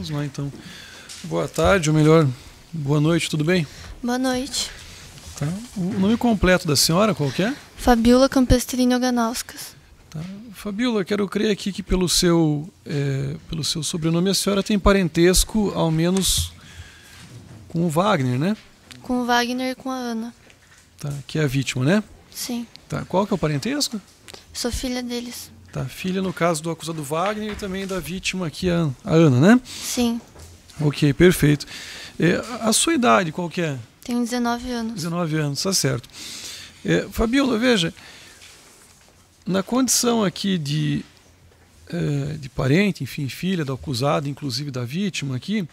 Vamos lá então. Boa tarde, ou melhor, boa noite, tudo bem? Boa noite. Tá. O nome completo da senhora qual é? Fabiola Campestrino Ganauskas. Tá. Fabiola, quero crer aqui que pelo seu, é, pelo seu sobrenome a senhora tem parentesco, ao menos, com o Wagner, né? Com o Wagner e com a Ana. Tá. Que é a vítima, né? Sim. Tá. Qual que é o parentesco? Sou filha deles. Tá, filha no caso do acusado Wagner e também da vítima aqui, a, a Ana, né? Sim. Ok, perfeito. É, a sua idade, qual que é? Tenho 19 anos. 19 anos, tá certo. É, Fabiola, veja, na condição aqui de, é, de parente, enfim, filha do acusado, inclusive da vítima aqui,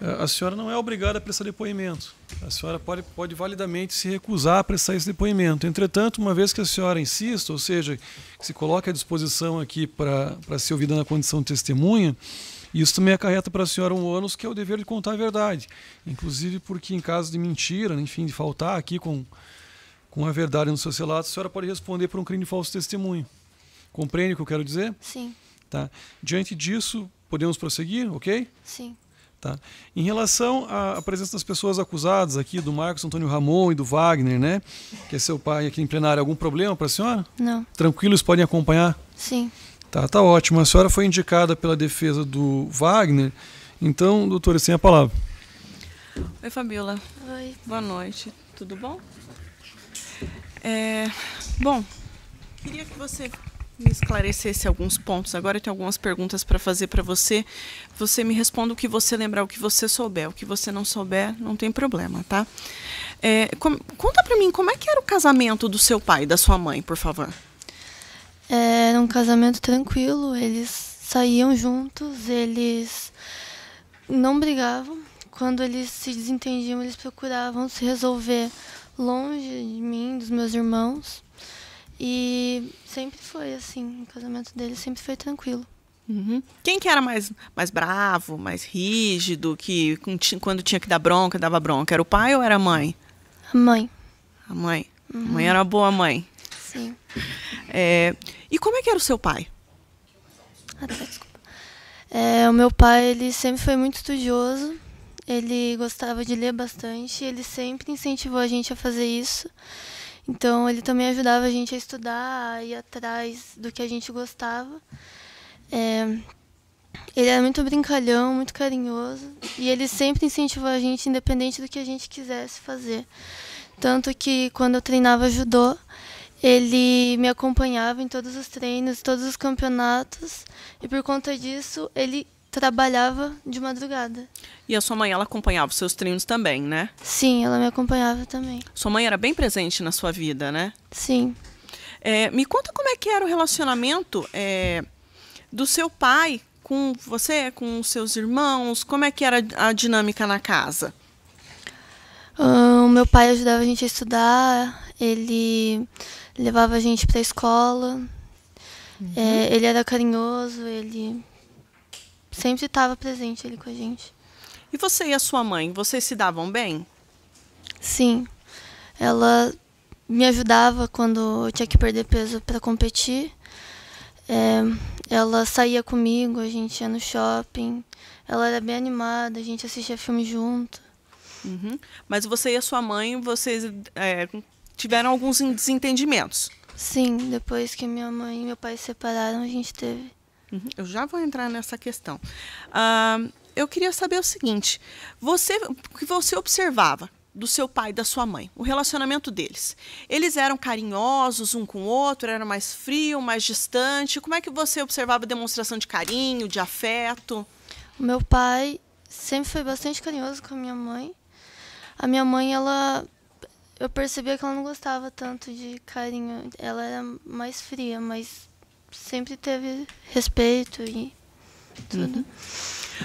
a senhora não é obrigada a prestar depoimento. A senhora pode, pode validamente se recusar a prestar esse depoimento. Entretanto, uma vez que a senhora insista, ou seja, se coloca à disposição aqui para, para ser ouvida na condição de testemunha, isso também acarreta para a senhora um ônus que é o dever de contar a verdade. Inclusive porque, em caso de mentira, né, enfim, de faltar aqui com, com a verdade no seu relato, a senhora pode responder por um crime de falso testemunho. Compreende o que eu quero dizer? Sim. Tá. Diante disso, podemos prosseguir, ok? Sim. Tá? Em relação à, presença das pessoas acusadas aqui, do Marcos Antônio Ramon e do Wagner, né? Que é seu pai aqui em plenário, algum problema para a senhora? Não. Tranquilos, podem acompanhar? Sim. Tá, tá ótimo. A senhora foi indicada pela defesa do Wagner. Então, doutora, sem a palavra. Oi, Fabiola. Oi. Boa noite. Tudo bom? É, bom, queria que você me esclarecesse alguns pontos. Agora eu tenho algumas perguntas para fazer para você. Você me responda o que você lembrar, o que você souber. O que você não souber, não tem problema, tá? É, com, conta para mim, como é que era o casamento do seu pai e da sua mãe, por favor? É, era um casamento tranquilo. Eles saíam juntos, eles não brigavam. Quando eles se desentendiam, eles procuravam se resolver longe de mim, dos meus irmãos. E sempre foi assim, o casamento dele sempre foi tranquilo. Uhum. Quem que era mais, mais bravo, mais rígido, que quando tinha que dar bronca, dava bronca? Era o pai ou era a mãe? A mãe. A mãe. Uhum. A mãe uhum. era uma boa mãe. Sim. É, e como é que era o seu pai? Até, ah, tá, desculpa. É, o meu pai, ele sempre foi muito estudioso, ele gostava de ler bastante, ele sempre incentivou a gente a fazer isso. Então ele também ajudava a gente a estudar, a ir atrás do que a gente gostava. É, ele era muito brincalhão, muito carinhoso e ele sempre incentivou a gente, independente do que a gente quisesse fazer. Tanto que quando eu treinava judô, ele me acompanhava em todos os treinos, todos os campeonatos e por conta disso ele trabalhava de madrugada. E a sua mãe, ela acompanhava os seus treinos também, né? Sim, ela me acompanhava também. Sua mãe era bem presente na sua vida, né? Sim. É, me conta como é que era o relacionamento é, do seu pai com você, com seus irmãos, como é que era a dinâmica na casa? Ah, o meu pai ajudava a gente a estudar, ele levava a gente para a escola, uhum. é, ele era carinhoso, ele Sempre estava presente ele com a gente. E você e a sua mãe, vocês se davam bem? Sim. Ela me ajudava quando eu tinha que perder peso para competir. É, ela saía comigo, a gente ia no shopping. Ela era bem animada, a gente assistia filme junto. Uhum. Mas você e a sua mãe, vocês é, tiveram alguns desentendimentos? Sim, depois que minha mãe e meu pai se separaram, a gente teve Uhum, eu já vou entrar nessa questão. eu queria saber o seguinte: você, que você observava do seu pai e da sua mãe, o relacionamento deles. Eles eram carinhosos um com o outro, era mais frio, mais distante. Como é que você observava a demonstração de carinho, de afeto? O meu pai sempre foi bastante carinhoso com a minha mãe. A minha mãe, ela eu percebia que ela não gostava tanto de carinho, ela era mais fria, mas sempre teve respeito e tudo. Uhum.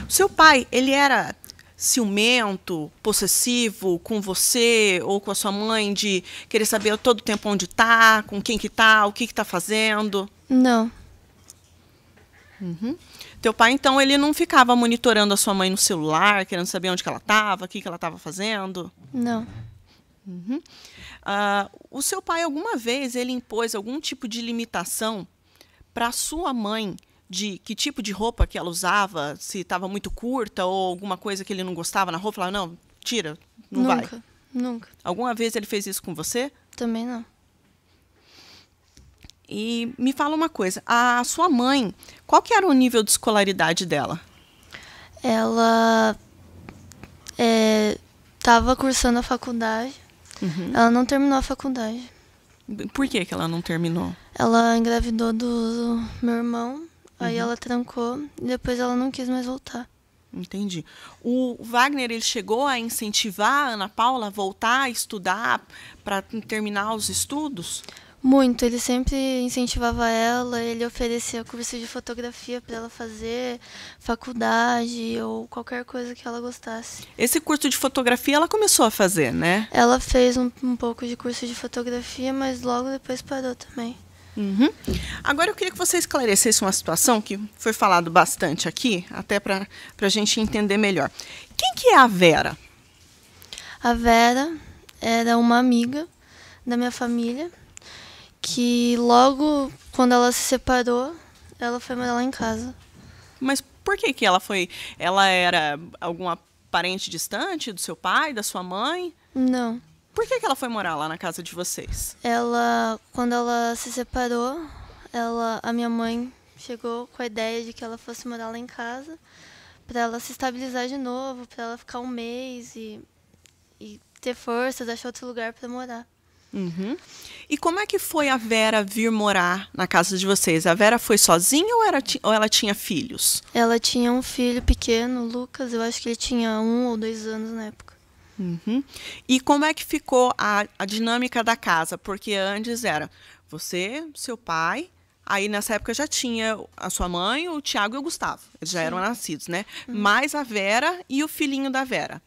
Seu pai, ele era ciumento, possessivo com você ou com a sua mãe de querer saber todo o tempo onde está, com quem que tá, o que que tá fazendo? Não. Uhum. Teu pai, então, ele não ficava monitorando a sua mãe no celular, querendo saber onde que ela estava, o que que ela estava fazendo? Não. Uhum. Uh, o seu pai, alguma vez, ele impôs algum tipo de limitação para sua mãe de que tipo de roupa que ela usava, se estava muito curta ou alguma coisa que ele não gostava na roupa, falava, não, tira, não nunca, vai. Nunca, nunca. Alguma vez ele fez isso com você? Também não. E me fala uma coisa, a sua mãe, qual que era o nível de escolaridade dela? Ela estava eh, é, cursando a faculdade. Uhum. Ela não terminou a faculdade. Por que, que ela não terminou? Ela engravidou do, meu irmão, uhum. aí ela trancou e depois ela não quis mais voltar. Entendi. O Wagner ele chegou a incentivar a Ana Paula a voltar a estudar para terminar os estudos? Muito, ele sempre incentivava ela, ele oferecia curso de fotografia para ela fazer, faculdade ou qualquer coisa que ela gostasse. Esse curso de fotografia ela começou a fazer, né? Ela fez um, um pouco de curso de fotografia, mas logo depois parou também. Uhum. Agora eu queria que você esclarecesse uma situação que foi falado bastante aqui, até para a gente entender melhor. Quem que é a Vera? A Vera era uma amiga da minha família que logo quando ela se separou, ela foi morar lá em casa. Mas por que que ela foi? Ela era alguma parente distante do seu pai, da sua mãe? Não. Por que que ela foi morar lá na casa de vocês? Ela, quando ela se separou, ela, a minha mãe chegou com a ideia de que ela fosse morar lá em casa para ela se estabilizar de novo, para ela ficar um mês e, e ter forças, achar outro lugar para morar. Uhum. E como é que foi a Vera vir morar na casa de vocês? A Vera foi sozinha ou, era, ou ela tinha filhos? Ela tinha um filho pequeno, Lucas, eu acho que ele tinha um ou dois anos na época. Uhum. E como é que ficou a, a dinâmica da casa? Porque antes era você, seu pai, Aí nessa época já tinha a sua mãe, o Tiago e o Gustavo. Eles já Sim. eram nascidos, né? Uhum. Mais a Vera e o filhinho da Vera.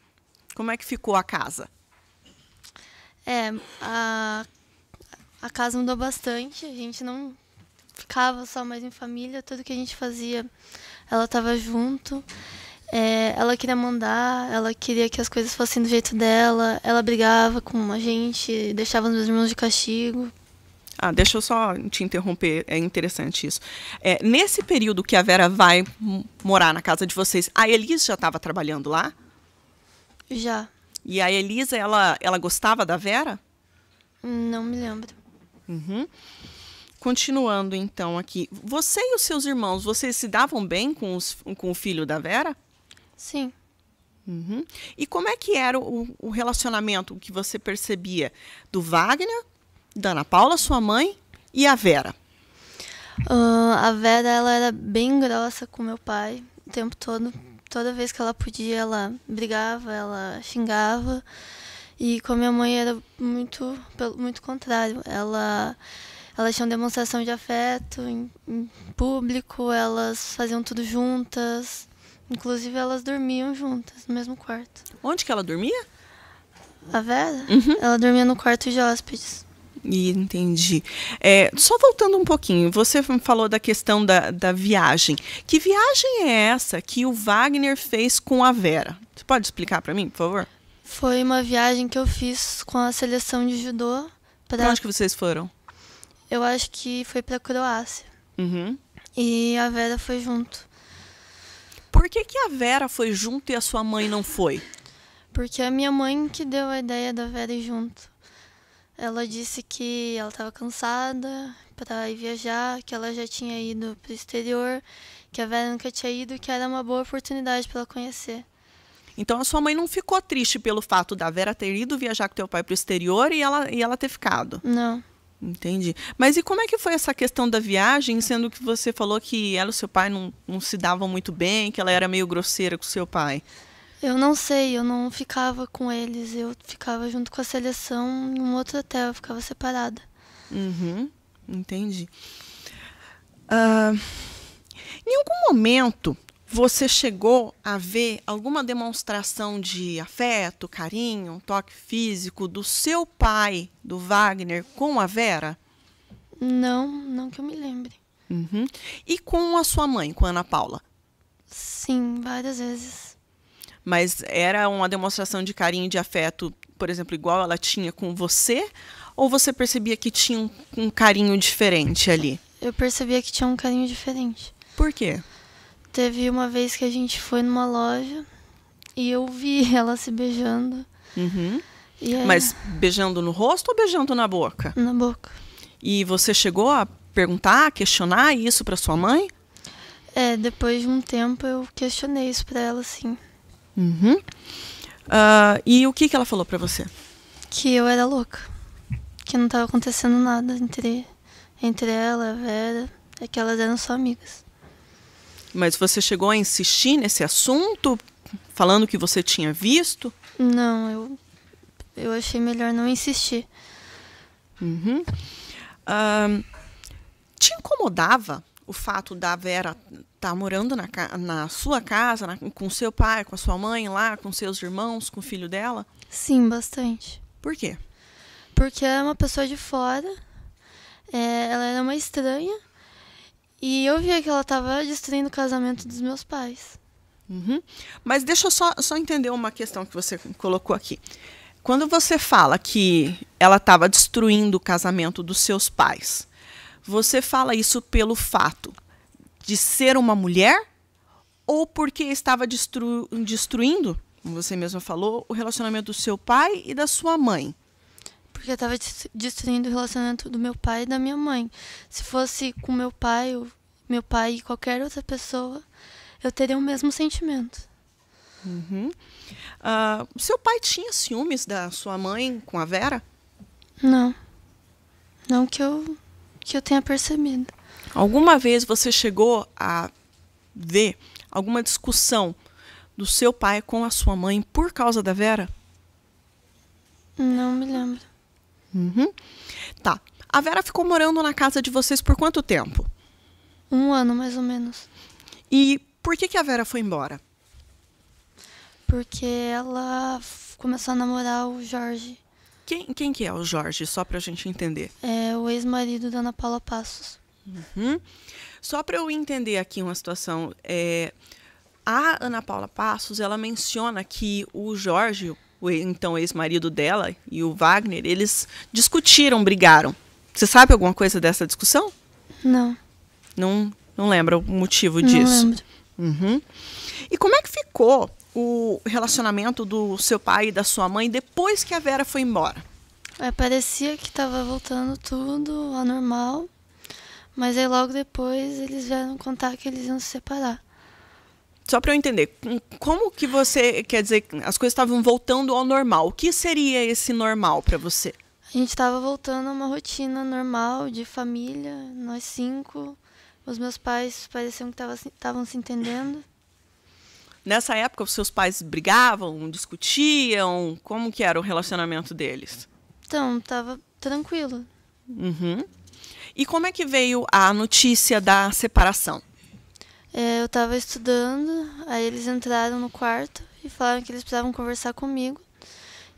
Como é que ficou a casa? É, a, a casa mudou bastante. A gente não ficava só mais em família. Tudo que a gente fazia, ela estava junto. É, ela queria mandar, ela queria que as coisas fossem do jeito dela. Ela brigava com a gente, deixava os meus irmãos de castigo. Ah, deixa eu só te interromper, é interessante isso. É, nesse período que a Vera vai morar na casa de vocês, a Elise já estava trabalhando lá? Já. E a Elisa, ela, ela gostava da Vera? Não me lembro. Uhum. Continuando então aqui, você e os seus irmãos, vocês se davam bem com, os, com o filho da Vera? Sim. Uhum. E como é que era o, o relacionamento que você percebia do Wagner, da Ana Paula, sua mãe, e a Vera? Uh, a Vera ela era bem grossa com meu pai o tempo todo, toda vez que ela podia, ela brigava, ela xingava. E com a minha mãe era muito, muito contrário. Ela elas tinham demonstração de afeto em, em, público, elas faziam tudo juntas. Inclusive, elas dormiam juntas no mesmo quarto. Onde que ela dormia? A Vera? Uhum. Ela dormia no quarto de hóspedes. Entendi. É, só voltando um pouquinho, você falou da questão da, da viagem. Que viagem é essa que o Wagner fez com a Vera? Você pode explicar para mim, por favor? Foi uma viagem que eu fiz com a seleção de judô. Para onde que vocês foram? Eu acho que foi para Croácia. Uhum. E a Vera foi junto. Por que, que a Vera foi junto e a sua mãe não foi? Porque é a minha mãe que deu a ideia da Vera ir junto. Ela disse que ela estava cansada para ir viajar, que ela já tinha ido para o exterior, que a Vera nunca tinha ido, que era uma boa oportunidade para ela conhecer. Então a sua mãe não ficou triste pelo fato da Vera ter ido viajar com teu pai para o exterior e ela, e ela ter ficado? Não. Entendi. Mas e como é que foi essa questão da viagem, sendo que você falou que ela e o seu pai não, não se davam muito bem, que ela era meio grosseira com o seu pai? Eu não sei, eu não ficava com eles, eu ficava junto com a seleção em um outro hotel, eu ficava separada. Uhum, entendi. Uh, em algum momento você chegou a ver alguma demonstração de afeto, carinho, toque físico do seu pai, do Wagner, com a Vera? Não, não que eu me lembre. Uhum. E com a sua mãe, com a Ana Paula? Sim, várias vezes mas era uma demonstração de carinho, de afeto, por exemplo, igual ela tinha com você? Ou você percebia que tinha um, um carinho diferente ali? Eu percebia que tinha um carinho diferente. Por quê? Teve uma vez que a gente foi numa loja e eu vi ela se beijando. Uhum. Aí... Mas beijando no rosto ou beijando na boca? Na boca. E você chegou a perguntar, questionar isso para sua mãe? É, depois de um tempo eu questionei isso para ela, sim. Uhum. Uh, e o que, que ela falou para você? Que eu era louca. Que não tava acontecendo nada entre, entre ela, a Vera. É que elas eram só amigas. Mas você chegou a insistir nesse assunto? Falando que você tinha visto? Não, eu, eu achei melhor não insistir. Uhum. Uh, te incomodava o fato da Vera está morando na, na sua casa, na, com seu pai, com a sua mãe lá, com seus irmãos, com o filho dela? Sim, bastante. Por quê? Porque ela é uma pessoa de fora, é, ela era uma estranha, e eu via que ela estava destruindo o casamento dos meus pais. Uhum. Mas deixa eu só, só entender uma questão que você colocou aqui. Quando você fala que ela estava destruindo o casamento dos seus pais, você fala isso pelo fato de ser uma mulher ou porque estava destru destruindo, como você mesma falou, o relacionamento do seu pai e da sua mãe? Porque eu estava destruindo o relacionamento do meu pai e da minha mãe. Se fosse com meu pai, meu pai e qualquer outra pessoa, eu teria o mesmo sentimento. Uhum. Uh, seu pai tinha ciúmes da sua mãe com a Vera? Não. Não que eu, que eu tenha percebido. Alguma vez você chegou a ver alguma discussão do seu pai com a sua mãe por causa da Vera? Não me lembro. Uhum. Tá. A Vera ficou morando na casa de vocês por quanto tempo? Um ano, mais ou menos. E por que, que a Vera foi embora? Porque ela começou a namorar o Jorge. Quem, quem que é o Jorge, só pra gente entender? É o ex-marido da Ana Paula Passos. Uhum. Só para eu entender aqui uma situação, é, a Ana Paula Passos ela menciona que o Jorge, o então ex-marido dela e o Wagner, eles discutiram, brigaram. Você sabe alguma coisa dessa discussão? Não. Não, não lembra o motivo não disso. Lembro. Uhum. E como é que ficou o relacionamento do seu pai e da sua mãe depois que a Vera foi embora? É, parecia que estava voltando tudo ao normal. Mas aí logo depois eles vieram contar que eles iam se separar. Só para eu entender, como que você quer dizer as coisas estavam voltando ao normal? O que seria esse normal para você? A gente estava voltando a uma rotina normal de família, nós cinco. Os meus pais pareciam que estavam se entendendo. Nessa época, os seus pais brigavam, discutiam? Como que era o relacionamento deles? Então, estava tranquilo. Uhum. E como é que veio a notícia da separação? É, eu estava estudando, aí eles entraram no quarto e falaram que eles precisavam conversar comigo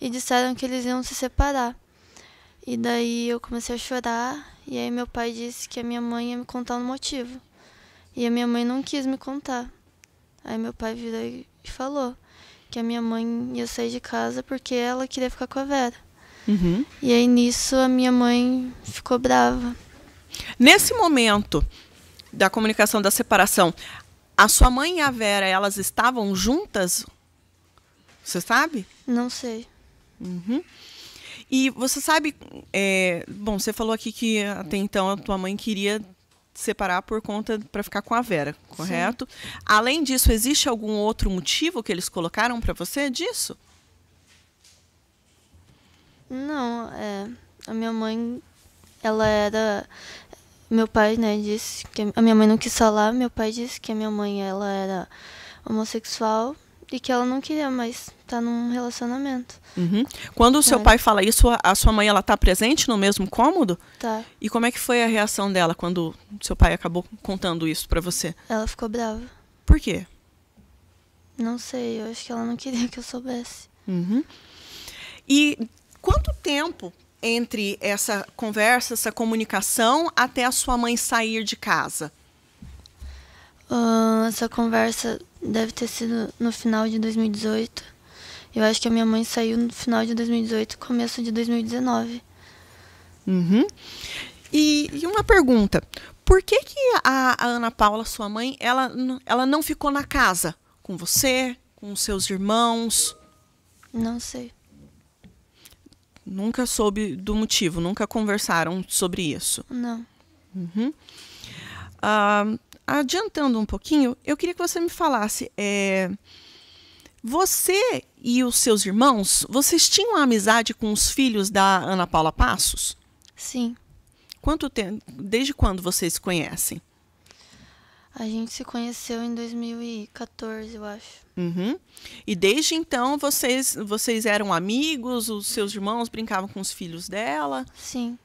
e disseram que eles iam se separar. E daí eu comecei a chorar e aí meu pai disse que a minha mãe ia me contar o motivo. E a minha mãe não quis me contar. Aí meu pai virou e falou que a minha mãe ia sair de casa porque ela queria ficar com a Vera. Uhum. E aí nisso a minha mãe ficou brava. Nesse momento da comunicação da separação, a sua mãe e a Vera, elas estavam juntas? Você sabe? Não sei. Uhum. E você sabe, é, bom, você falou aqui que até então a tua mãe queria separar por conta para ficar com a Vera, correto? Sim. Além disso, existe algum outro motivo que eles colocaram para você disso? Não, é, a minha mãe, ela era meu pai, né, disse que a minha mãe não quis falar, meu pai disse que a minha mãe ela era homossexual e que ela não queria mais estar tá num relacionamento. Uhum. Quando o seu é. pai fala isso, a sua mãe ela está presente no mesmo cômodo? Tá. E como é que foi a reação dela quando seu pai acabou contando isso para você? Ela ficou brava. Por quê? Não sei, eu acho que ela não queria que eu soubesse. Uhum. E quanto tempo entre essa conversa, essa comunicação, até a sua mãe sair de casa? Uh, essa conversa deve ter sido no final de 2018. Eu acho que a minha mãe saiu no final de 2018, começo de 2019. Uhum. E, e uma pergunta: por que, que a, a, Ana Paula, sua mãe, ela, ela não ficou na casa com você, com seus irmãos? Não sei. Nunca soube do motivo, nunca conversaram sobre isso. Não. Uhum. Uh, adiantando um pouquinho, eu queria que você me falasse. É, você e os seus irmãos, vocês tinham amizade com os filhos da Ana Paula Passos? Sim. Quanto tempo? Desde quando vocês se conhecem? A gente se conheceu em 2014, eu acho. Uhum. E desde então vocês vocês eram amigos, os seus irmãos brincavam com os filhos dela? Sim.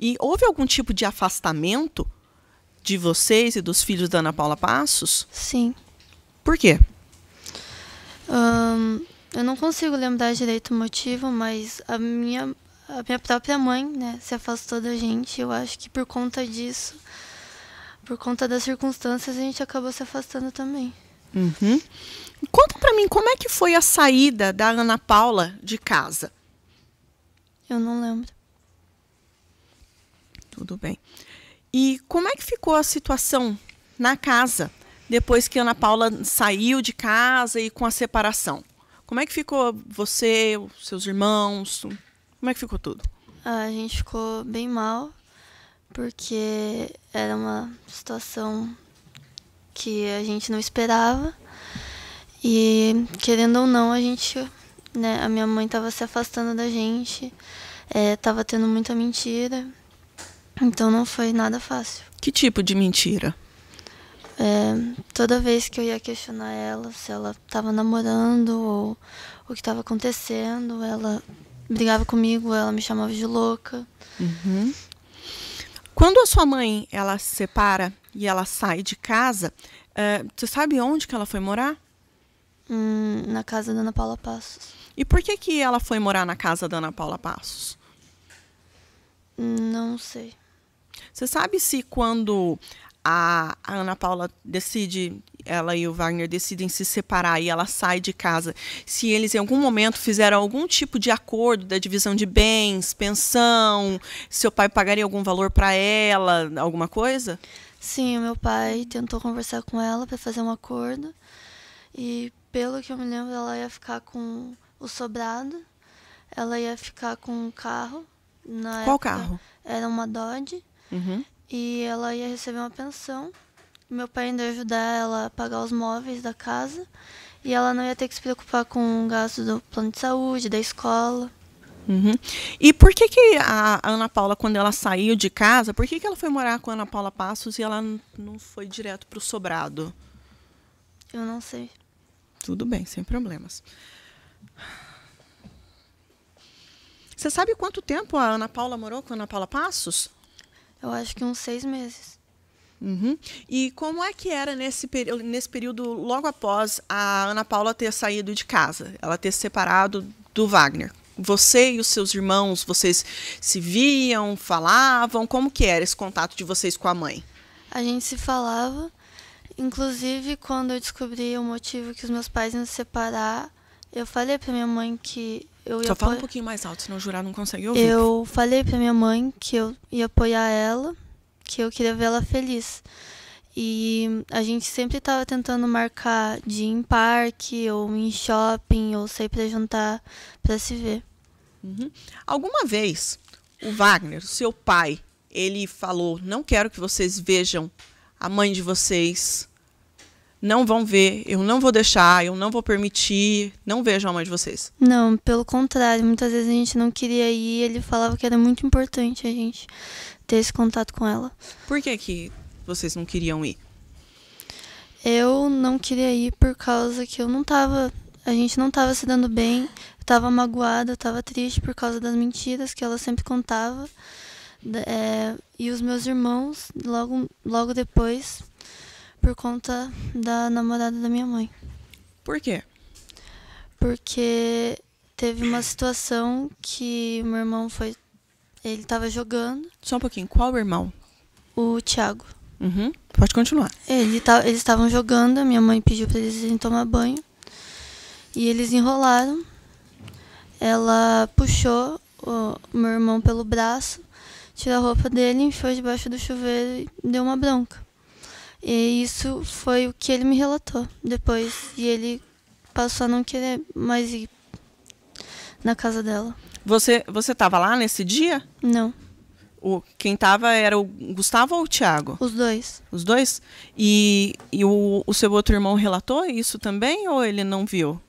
E houve algum tipo de afastamento de vocês e dos filhos da Ana Paula Passos? Sim. Por quê? Um, eu não consigo lembrar direito o motivo, mas a minha, a minha própria mãe né, se afastou da gente. Eu acho que por conta disso por conta das circunstâncias, a gente acabou se afastando também. Uhum. Conta pra mim, como é que foi a saída da Ana Paula de casa? Eu não lembro. Tudo bem. E como é que ficou a situação na casa depois que a Ana Paula saiu de casa e com a separação? Como é que ficou você, seus irmãos? Como é que ficou tudo? Ah, a gente ficou bem mal porque era uma situação que a gente não esperava. E querendo ou não, a gente, né, a minha mãe estava se afastando da gente, estava é, tendo muita mentira. Então não foi nada fácil. Que tipo de mentira? É, toda vez que eu ia questionar ela se ela estava namorando ou o que estava acontecendo, ela brigava comigo, ela me chamava de louca. Uhum. Quando a sua mãe ela se separa e ela sai de casa, uh, você sabe onde que ela foi morar? Hum, na casa da Ana Paula Passos. E por que que ela foi morar na casa da Ana Paula Passos? Hum, não sei. Você sabe se quando a, Ana Paula decide, ela e o Wagner decidem se separar e ela sai de casa. Se eles em algum momento fizeram algum tipo de acordo da divisão de bens, pensão, seu pai pagaria algum valor para ela, alguma coisa? Sim, o meu pai tentou conversar com ela para fazer um acordo. E pelo que eu me lembro, ela ia ficar com o sobrado, ela ia ficar com um carro. Na Qual época, carro? Era uma Dodge. Uhum e ela ia receber uma pensão. Meu pai ainda ia ajudar ela a pagar os móveis da casa e ela não ia ter que se preocupar com o gasto do plano de saúde, da escola. Uhum. E por que, que a Ana Paula, quando ela saiu de casa, por que, que ela foi morar com a Ana Paula Passos e ela não foi direto para o sobrado? Eu não sei. Tudo bem, sem problemas. Você sabe quanto tempo a Ana Paula morou com a Ana Paula Passos? Eu acho que uns seis meses. Uhum. E como é que era nesse, nesse período logo após a Ana Paula ter saído de casa, ela ter se separado do Wagner? Você e os seus irmãos, vocês se viam, falavam? Como que era esse contato de vocês com a mãe? A gente se falava. Inclusive, quando eu descobri o motivo que os meus pais iam se separar, eu falei para minha mãe que eu Só fala um pouquinho mais alto, senão o jurado não consegue ouvir. Eu falei pra minha mãe que eu ia apoiar ela, que eu queria vê-la feliz. E a gente sempre estava tentando marcar de ir em parque, ou em shopping, ou sair para jantar, para se ver. Uhum. Alguma vez, o Wagner, seu pai, ele falou: Não quero que vocês vejam a mãe de vocês, não vão ver, eu não vou deixar, eu não vou permitir, não vejo a mãe de vocês. Não, pelo contrário, muitas vezes a gente não queria ir, ele falava que era muito importante a gente ter esse contato com ela. Por que que vocês não queriam ir? Eu não queria ir por causa que eu não tava, a gente não tava se dando bem, eu tava magoada, eu tava triste por causa das mentiras que ela sempre contava. É, e os meus irmãos, logo, logo depois, por conta da namorada da minha mãe. Por quê? Porque teve uma situação que meu irmão foi. Ele tava jogando. Só um pouquinho, qual o irmão? O Thiago. Uhum. Pode continuar. Ele tá, eles estavam jogando, a minha mãe pediu para eles irem tomar banho. E eles enrolaram. Ela puxou o meu irmão pelo braço, tirou a roupa dele, enfiou debaixo do chuveiro e deu uma bronca. E isso foi o que ele me relatou depois. E ele passou a não querer mais ir na casa dela. Você você estava lá nesse dia? Não. O, quem estava era o Gustavo ou o Tiago? Os dois. Os dois? E, e o, o seu outro irmão relatou isso também ou ele não viu?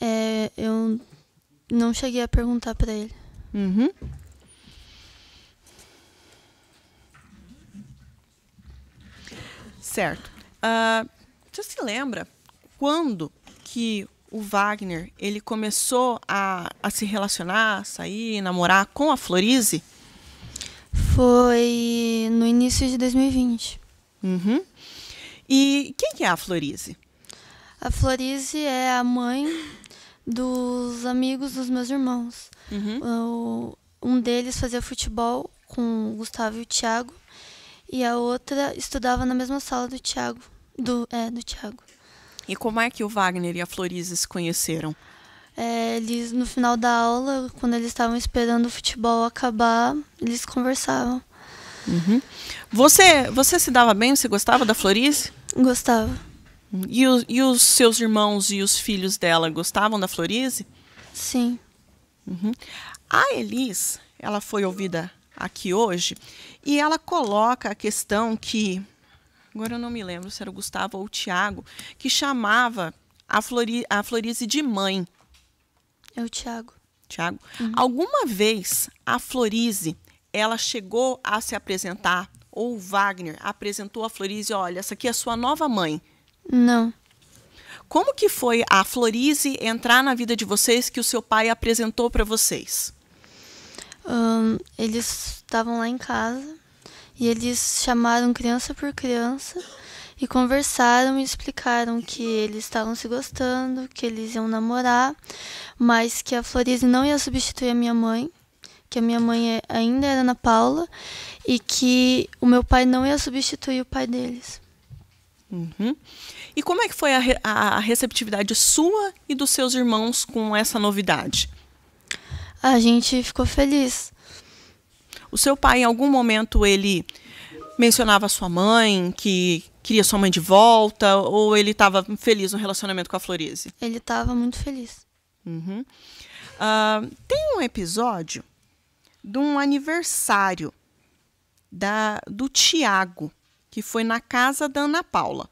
É, eu não cheguei a perguntar para ele. Uhum. Certo. Uh, você se lembra quando que o Wagner ele começou a, a se relacionar, sair, namorar com a Florize? Foi no início de 2020. Uhum. E quem que é a Florize? A Florize é a mãe dos amigos dos meus irmãos. Uhum. O, um deles fazia futebol com o Gustavo e o Thiago e a outra estudava na mesma sala do Tiago. Do, é, do Tiago. E como é que o Wagner e a Florisa se conheceram? É, eles, no final da aula, quando eles estavam esperando o futebol acabar, eles conversavam. Uhum. Você, você se dava bem? Você gostava da Florise Gostava. E, o, e os seus irmãos e os filhos dela gostavam da Florise Sim. Uhum. A Elis, ela foi ouvida aqui hoje, e ela coloca a questão que, agora eu não me lembro se era o Gustavo ou o Tiago, que chamava a, Flori, a Florise de mãe. É o Tiago. Tiago. Uhum. Alguma vez a Florise, ela chegou a se apresentar, ou o Wagner apresentou a Florise, olha, essa aqui é a sua nova mãe. Não. Como que foi a Florize entrar na vida de vocês que o seu pai apresentou para vocês? Um, eles estavam lá em casa e eles chamaram criança por criança e conversaram e explicaram que eles estavam se gostando, que eles iam namorar, mas que a Florise não ia substituir a minha mãe, que a minha mãe é, ainda era Ana Paula e que o meu pai não ia substituir o pai deles. Uhum. E como é que foi a, re a receptividade sua e dos seus irmãos com essa novidade? a gente ficou feliz. O seu pai, em algum momento, ele mencionava a sua mãe, que queria sua mãe de volta, ou ele estava feliz no relacionamento com a Florize? Ele estava muito feliz. Uhum. Uh, tem um episódio de um aniversário da, do Tiago, que foi na casa da Ana Paula.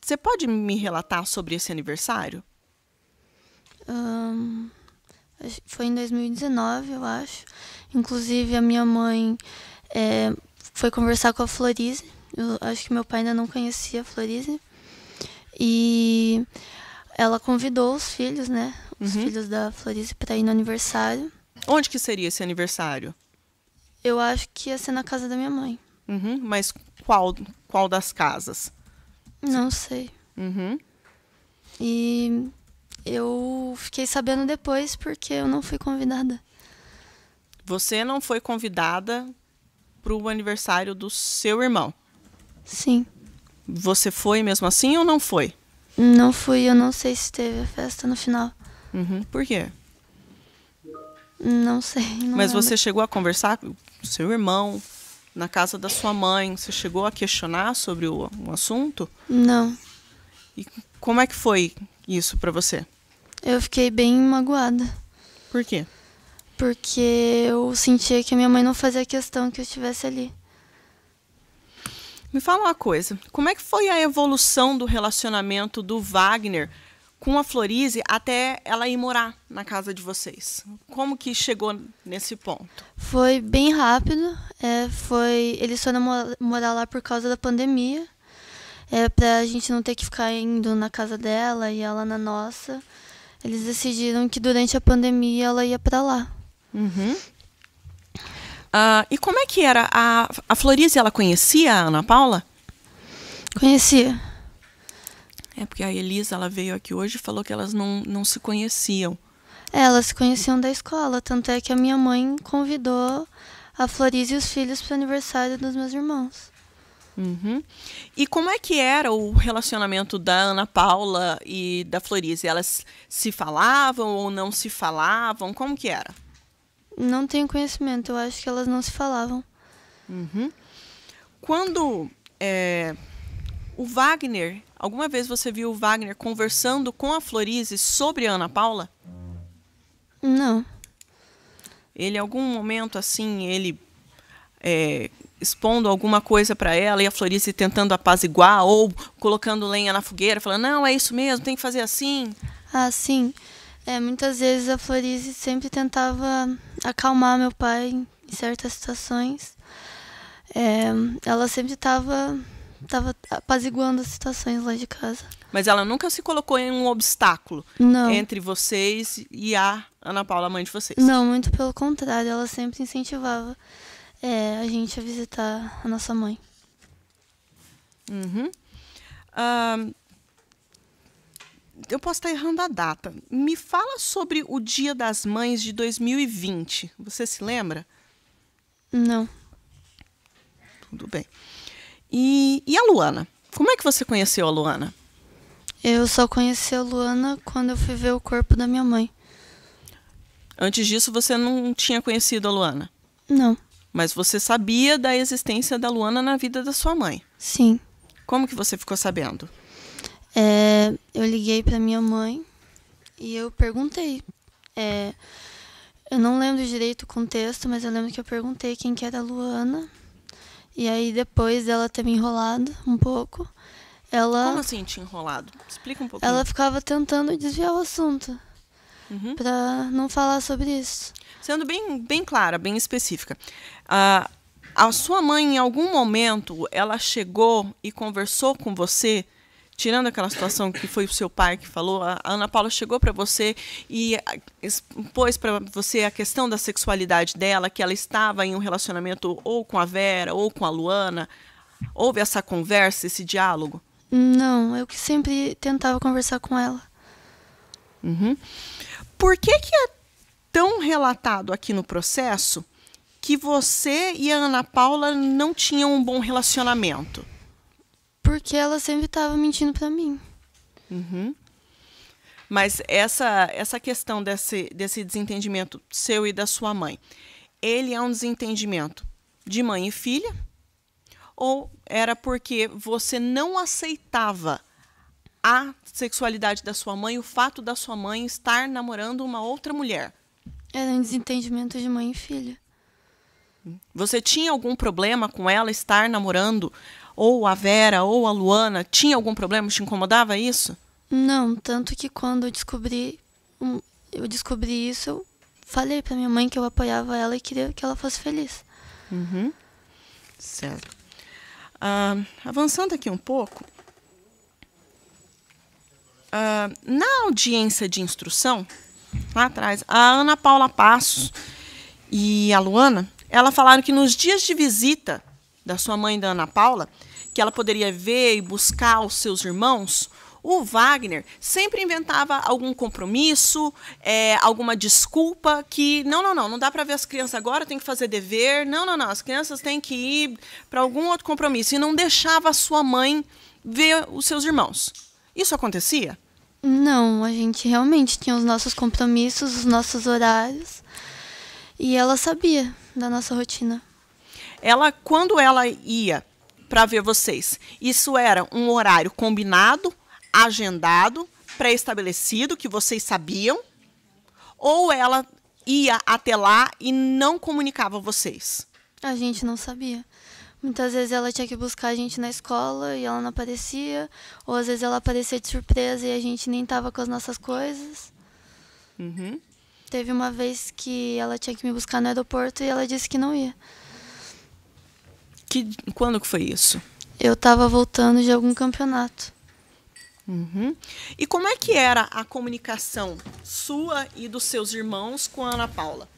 Você pode me relatar sobre esse aniversário? Um foi em 2019, eu acho. Inclusive, a minha mãe é, foi conversar com a Florize. Eu acho que meu pai ainda não conhecia a Florize. E ela convidou os filhos, né? Os uhum. filhos da Florize para ir no aniversário. Onde que seria esse aniversário? Eu acho que ia ser na casa da minha mãe. Uhum. Mas qual, qual das casas? Não sei. Uhum. E eu fiquei sabendo depois porque eu não fui convidada. Você não foi convidada para o aniversário do seu irmão? Sim. Você foi mesmo assim ou não foi? Não fui, eu não sei se teve a festa no final. Uhum. Por quê? Não sei. Não Mas lembro. você chegou a conversar com seu irmão na casa da sua mãe? Você chegou a questionar sobre o, o assunto? Não. E como é que foi isso para você? Eu fiquei bem magoada. Por quê? Porque eu sentia que a minha mãe não fazia questão que eu estivesse ali. Me fala uma coisa, como é que foi a evolução do relacionamento do Wagner com a Florize até ela ir morar na casa de vocês? Como que chegou nesse ponto? Foi bem rápido. É, foi eles foram morar lá por causa da pandemia, é, para a gente não ter que ficar indo na casa dela e ela na nossa eles decidiram que durante a pandemia ela ia para lá. Uhum. Uh, e como é que era? A, a ela conhecia a Ana Paula? Conhecia. É porque a Elisa, ela veio aqui hoje e falou que elas não, não se conheciam. É, elas se conheciam da escola, tanto é que a minha mãe convidou a Florise e os filhos para o aniversário dos meus irmãos. Uhum. E como é que era o relacionamento da Ana Paula e da Florize? Elas se falavam ou não se falavam? Como que era? Não tenho conhecimento, eu acho que elas não se falavam. Uhum. Quando é, o Wagner, alguma vez você viu o Wagner conversando com a Florize sobre a Ana Paula? Não. Ele, em algum momento, assim, ele é, expondo alguma coisa para ela e a Florice tentando apaziguar ou colocando lenha na fogueira, falando: não, é isso mesmo, tem que fazer assim? Ah, sim. É, muitas vezes a Florice sempre tentava acalmar meu pai em certas situações. É, ela sempre estava tava apaziguando as situações lá de casa. Mas ela nunca se colocou em um obstáculo Não. entre vocês e a Ana Paula, a mãe de vocês? Não, muito pelo contrário, ela sempre incentivava é, a gente ia visitar a nossa mãe. Uhum. Uh, eu posso estar errando a data. Me fala sobre o Dia das Mães de 2020. Você se lembra? Não. Tudo bem. E, e a Luana? Como é que você conheceu a Luana? Eu só conheci a Luana quando eu fui ver o corpo da minha mãe. Antes disso, você não tinha conhecido a Luana? Não. Mas você sabia da existência da Luana na vida da sua mãe? Sim. Como que você ficou sabendo? É, eu liguei para minha mãe e eu perguntei. É, eu não lembro direito o contexto, mas eu lembro que eu perguntei quem que era a Luana. E aí depois dela ter me enrolado um pouco, ela Como assim te enrolado? Explica um pouco. Ela ficava tentando desviar o assunto. Uhum. Pra não falar sobre isso sendo bem, bem clara, bem específica. Ah, a sua mãe, em algum momento, ela chegou e conversou com você, tirando aquela situação que foi o seu pai que falou, a Ana Paula chegou para você e expôs para você a questão da sexualidade dela, que ela estava em um relacionamento ou com a Vera ou com a Luana. Houve essa conversa, esse diálogo? Não, eu que sempre tentava conversar com ela. Uhum. Por que que a tão relatado aqui no processo que você e a Ana Paula não tinham um bom relacionamento? Porque ela sempre estava mentindo para mim. Uhum. Mas essa, essa questão desse, desse desentendimento seu e da sua mãe, ele é um desentendimento de mãe e filha? Ou era porque você não aceitava a sexualidade da sua mãe, o fato da sua mãe estar namorando uma outra mulher? Era um desentendimento de mãe e filha. Você tinha algum problema com ela estar namorando? Ou a Vera ou a Luana? Tinha algum problema? Te incomodava isso? Não, tanto que quando eu descobri, eu descobri isso, eu falei para minha mãe que eu apoiava ela e queria que ela fosse feliz. Uhum. Certo. Uh, avançando aqui um pouco, uh, na audiência de instrução, lá atrás, a Ana Paula Passos e a Luana, ela falaram que nos dias de visita da sua mãe, da Ana Paula, que ela poderia ver e buscar os seus irmãos, o Wagner sempre inventava algum compromisso, é, alguma desculpa que não, não, não, não dá para ver as crianças agora, tem que fazer dever, não, não, não, as crianças têm que ir para algum outro compromisso e não deixava a sua mãe ver os seus irmãos. Isso acontecia? Não, a gente realmente tinha os nossos compromissos, os nossos horários. E ela sabia da nossa rotina. Ela, quando ela ia para ver vocês, isso era um horário combinado, agendado, pré-estabelecido, que vocês sabiam? Ou ela ia até lá e não comunicava vocês? A gente não sabia. Muitas vezes ela tinha que buscar a gente na escola e ela não aparecia, ou às vezes ela aparecia de surpresa e a gente nem tava com as nossas coisas. Uhum. Teve uma vez que ela tinha que me buscar no aeroporto e ela disse que não ia. Que, quando que foi isso? Eu tava voltando de algum campeonato. Uhum. E como é que era a comunicação sua e dos seus irmãos com a Ana Paula?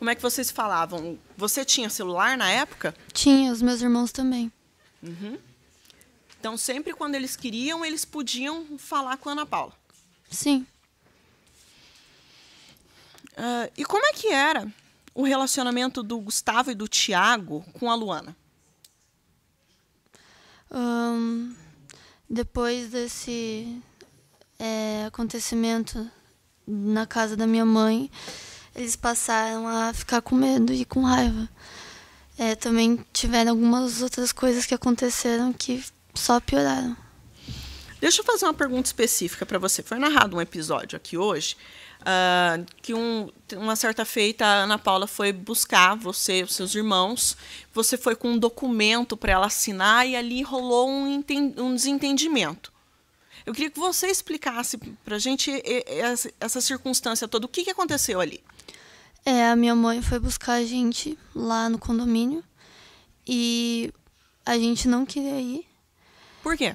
Como é que vocês falavam? Você tinha celular na época? Tinha, os meus irmãos também. Uhum. Então, sempre quando eles queriam, eles podiam falar com a Ana Paula? Sim. Uh, e como é que era o relacionamento do Gustavo e do Tiago com a Luana? Um, depois desse é, acontecimento na casa da minha mãe, eles passaram a ficar com medo e com raiva. É, também tiveram algumas outras coisas que aconteceram que só pioraram. Deixa eu fazer uma pergunta específica para você. Foi narrado um episódio aqui hoje uh, que um, uma certa feita a Ana Paula foi buscar você os seus irmãos. Você foi com um documento para ela assinar e ali rolou um, um desentendimento. Eu queria que você explicasse para a gente essa circunstância toda, o que aconteceu ali. É, a minha mãe foi buscar a gente lá no condomínio e a gente não queria ir. Por quê?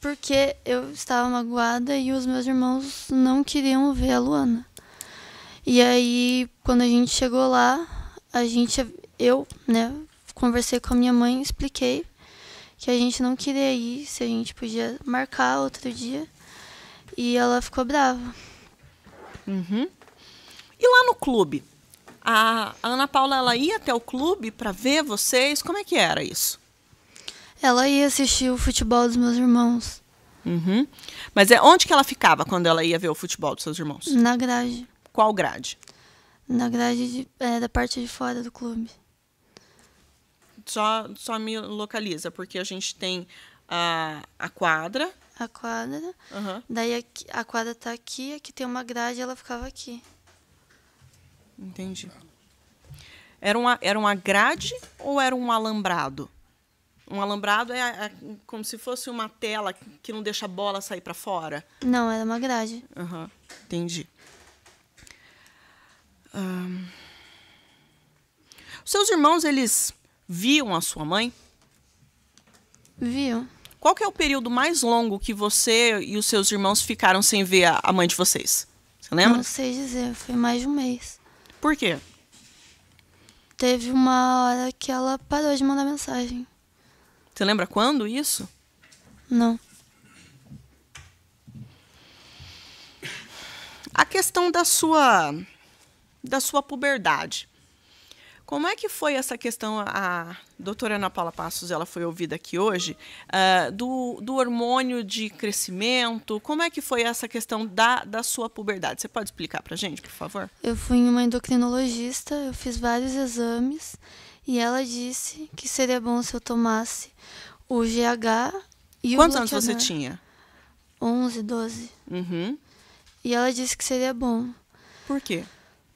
Porque eu estava magoada e os meus irmãos não queriam ver a Luana. E aí, quando a gente chegou lá, a gente eu, né, conversei com a minha mãe, expliquei que a gente não queria ir, se a gente podia marcar outro dia. E ela ficou brava. Uhum. E lá no clube? A Ana Paula ela ia até o clube para ver vocês? Como é que era isso? Ela ia assistir o futebol dos meus irmãos. Uhum. Mas é onde que ela ficava quando ela ia ver o futebol dos seus irmãos? Na grade. Qual grade? Na grade de, é, da parte de fora do clube. Só, só me localiza, porque a gente tem a, a quadra. A quadra. Uhum. Daí a, a quadra tá aqui, aqui tem uma grade ela ficava aqui. Entendi. Era uma, era uma grade ou era um alambrado? Um alambrado é, é como se fosse uma tela que não deixa a bola sair para fora? Não, era uma grade. Uhum. Entendi. Hum. Seus irmãos, eles viam a sua mãe? Viam. Qual é o período mais longo que você e os seus irmãos ficaram sem ver a mãe de vocês? Você lembra? Não sei dizer, foi mais de um mês. Por quê? Teve uma hora que ela parou de mandar mensagem. Você lembra quando isso? Não. A questão da sua da sua puberdade. Como é que foi essa questão? A doutora Ana Paula Passos ela foi ouvida aqui hoje, uh, do, do hormônio de crescimento. Como é que foi essa questão da, da sua puberdade? Você pode explicar para gente, por favor? Eu fui em uma endocrinologista, eu fiz vários exames e ela disse que seria bom se eu tomasse o GH e Quantos o anos você tinha? 11, 12. Uhum. E ela disse que seria bom. Por quê?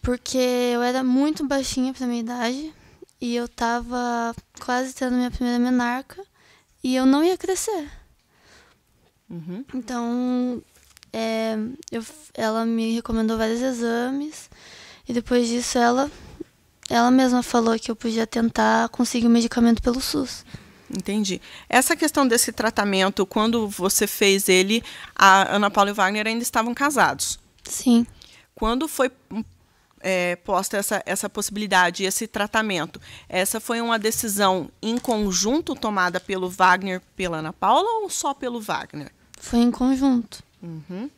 Porque eu era muito baixinha para minha idade e eu tava quase tendo minha primeira menarca e eu não ia crescer. Uhum. Então, é, eu, ela me recomendou vários exames e depois disso ela ela mesma falou que eu podia tentar conseguir o um medicamento pelo SUS. Entendi. Essa questão desse tratamento, quando você fez ele, a Ana Paula e o Wagner ainda estavam casados. Sim. Quando foi é, posta essa, essa possibilidade, esse tratamento. Essa foi uma decisão em conjunto tomada pelo Wagner, pela Ana Paula ou só pelo Wagner? Foi em conjunto. Uhum.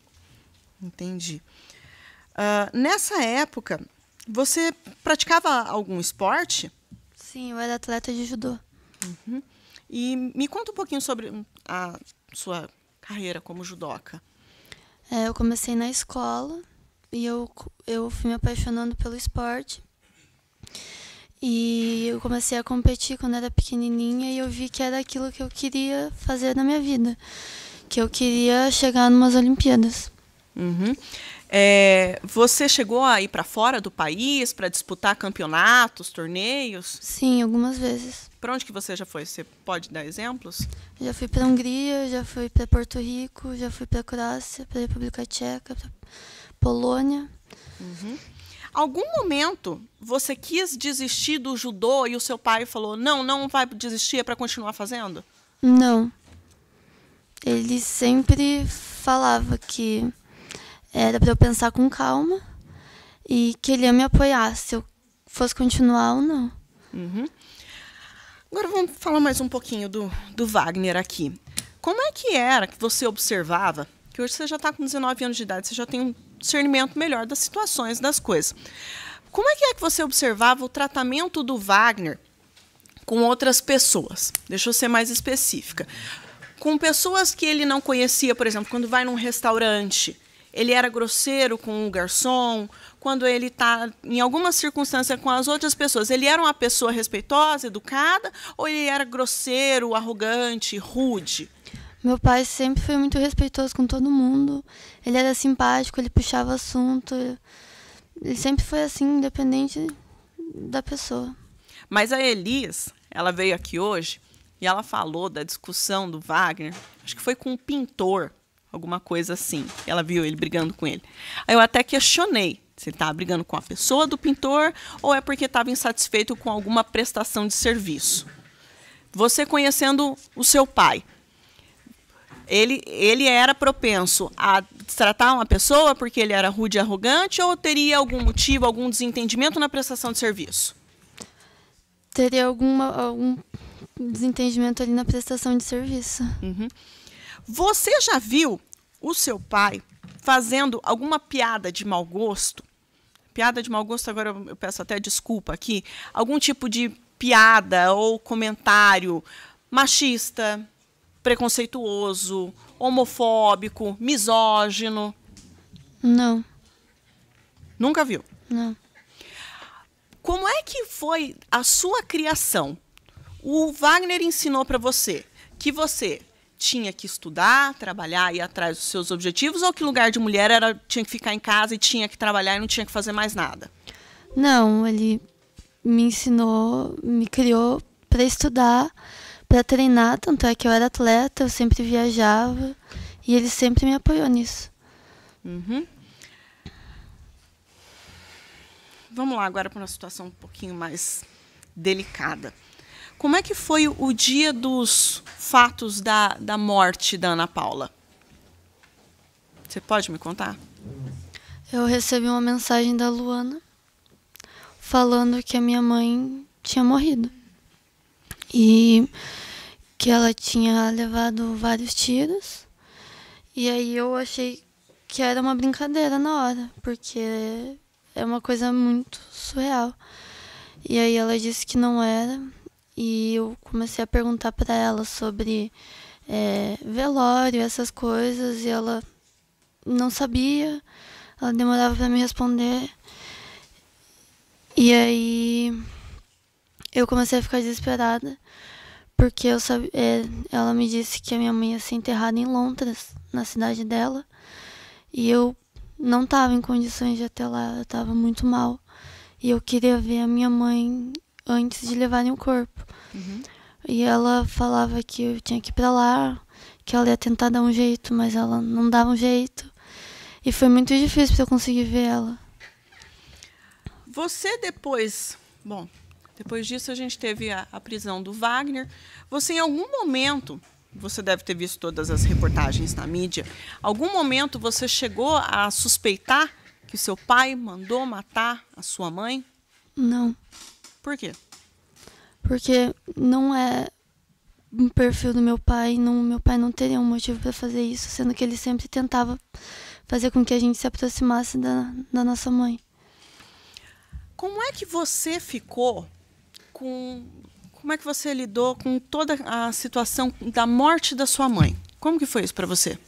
Entendi. Uh, nessa época, você praticava algum esporte? Sim, eu era atleta de judô. Uhum. E me conta um pouquinho sobre hum, a sua carreira como judoca. É, eu comecei na escola e eu, eu fui me apaixonando pelo esporte. E eu comecei a competir quando era pequenininha e eu vi que era aquilo que eu queria fazer na minha vida, que eu queria chegar numas Olimpíadas. Uhum. É, você chegou a ir para fora do país para disputar campeonatos, torneios? Sim, algumas vezes. Para onde que você já foi? Você pode dar exemplos? Já fui para Hungria, já fui para Porto Rico, já fui para Croácia, para República Tcheca, Polônia. Uhum. Algum momento você quis desistir do judô e o seu pai falou: não, não vai desistir, é para continuar fazendo? Não. Ele sempre falava que era para eu pensar com calma e que ele ia me apoiar se eu fosse continuar ou não. Uhum. Agora vamos falar mais um pouquinho do, do Wagner aqui. Como é que era que você observava? Que hoje você já está com 19 anos de idade, você já tem um discernimento melhor das situações, das coisas. Como é que é que você observava o tratamento do Wagner com outras pessoas? Deixa eu ser mais específica. Com pessoas que ele não conhecia, por exemplo, quando vai num restaurante, ele era grosseiro com o um garçom, quando ele está em alguma circunstância com as outras pessoas, ele era uma pessoa respeitosa, educada, ou ele era grosseiro, arrogante, rude? Meu pai sempre foi muito respeitoso com todo mundo. Ele era simpático, ele puxava assunto. Ele sempre foi assim, independente da pessoa. Mas a Elis, ela veio aqui hoje e ela falou da discussão do Wagner. Acho que foi com um pintor, alguma coisa assim. Ela viu ele brigando com ele. Aí eu até questionei se ele estava brigando com a pessoa do pintor ou é porque estava insatisfeito com alguma prestação de serviço. Você conhecendo o seu pai, ele, ele era propenso a tratar uma pessoa porque ele era rude e arrogante ou teria algum motivo, algum desentendimento na prestação de serviço? Teria alguma, algum desentendimento ali na prestação de serviço. Uhum. Você já viu o seu pai fazendo alguma piada de mau gosto? Piada de mau gosto, agora eu peço até desculpa aqui. Algum tipo de piada ou comentário machista, preconceituoso, homofóbico, misógino? Não. Nunca viu? Não. Como é que foi a sua criação? O Wagner ensinou para você que você tinha que estudar, trabalhar e atrás dos seus objetivos ou que lugar de mulher era tinha que ficar em casa e tinha que trabalhar e não tinha que fazer mais nada? Não, ele me ensinou, me criou para estudar para treinar, tanto é que eu era atleta, eu sempre viajava e ele sempre me apoiou nisso. Uhum. Vamos lá agora para uma situação um pouquinho mais delicada. Como é que foi o dia dos fatos da, da morte da Ana Paula? Você pode me contar? Eu recebi uma mensagem da Luana falando que a minha mãe tinha morrido e que ela tinha levado vários tiros. E aí eu achei que era uma brincadeira na hora, porque é uma coisa muito surreal. E aí ela disse que não era, e eu comecei a perguntar para ela sobre é, velório, essas coisas, e ela não sabia, ela demorava para me responder. E aí eu comecei a ficar desesperada porque eu é, ela me disse que a minha mãe ia ser enterrada em Londres, na cidade dela, e eu não estava em condições de ir até lá, eu estava muito mal. E eu queria ver a minha mãe antes de levarem o corpo. Uhum. E ela falava que eu tinha que ir para lá, que ela ia tentar dar um jeito, mas ela não dava um jeito. E foi muito difícil para eu conseguir ver ela. Você depois, bom, depois disso, a gente teve a, a prisão do Wagner. Você, em algum momento, você deve ter visto todas as reportagens na mídia, algum momento você chegou a suspeitar que seu pai mandou matar a sua mãe? Não. Por quê? Porque não é um perfil do meu pai, não, meu pai não teria um motivo para fazer isso, sendo que ele sempre tentava fazer com que a gente se aproximasse da, da nossa mãe. Como é que você ficou com como é que você lidou com toda a situação da morte da sua mãe? Como que foi isso para você?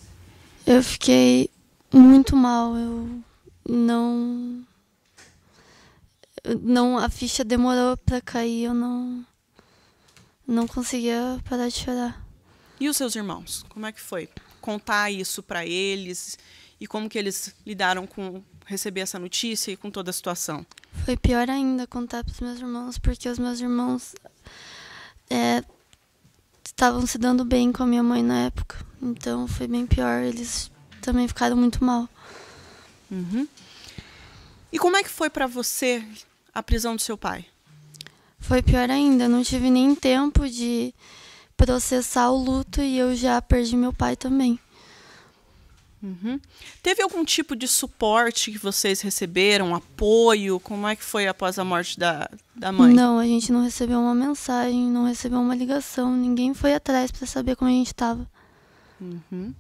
Eu fiquei muito mal. Eu não não a ficha demorou para cair, eu não não conseguia parar de chorar. E os seus irmãos? Como é que foi contar isso para eles e como que eles lidaram com receber essa notícia e com toda a situação? Foi pior ainda contar para os meus irmãos, porque os meus irmãos é, estavam se dando bem com a minha mãe na época. Então foi bem pior, eles também ficaram muito mal. Uhum. E como é que foi para você a prisão do seu pai? Foi pior ainda, não tive nem tempo de processar o luto e eu já perdi meu pai também. Uhum. Teve algum tipo de suporte que vocês receberam, apoio? Como é que foi após a morte da, da mãe? Não, a gente não recebeu uma mensagem, não recebeu uma ligação, ninguém foi atrás para saber como a gente estava. Uhum.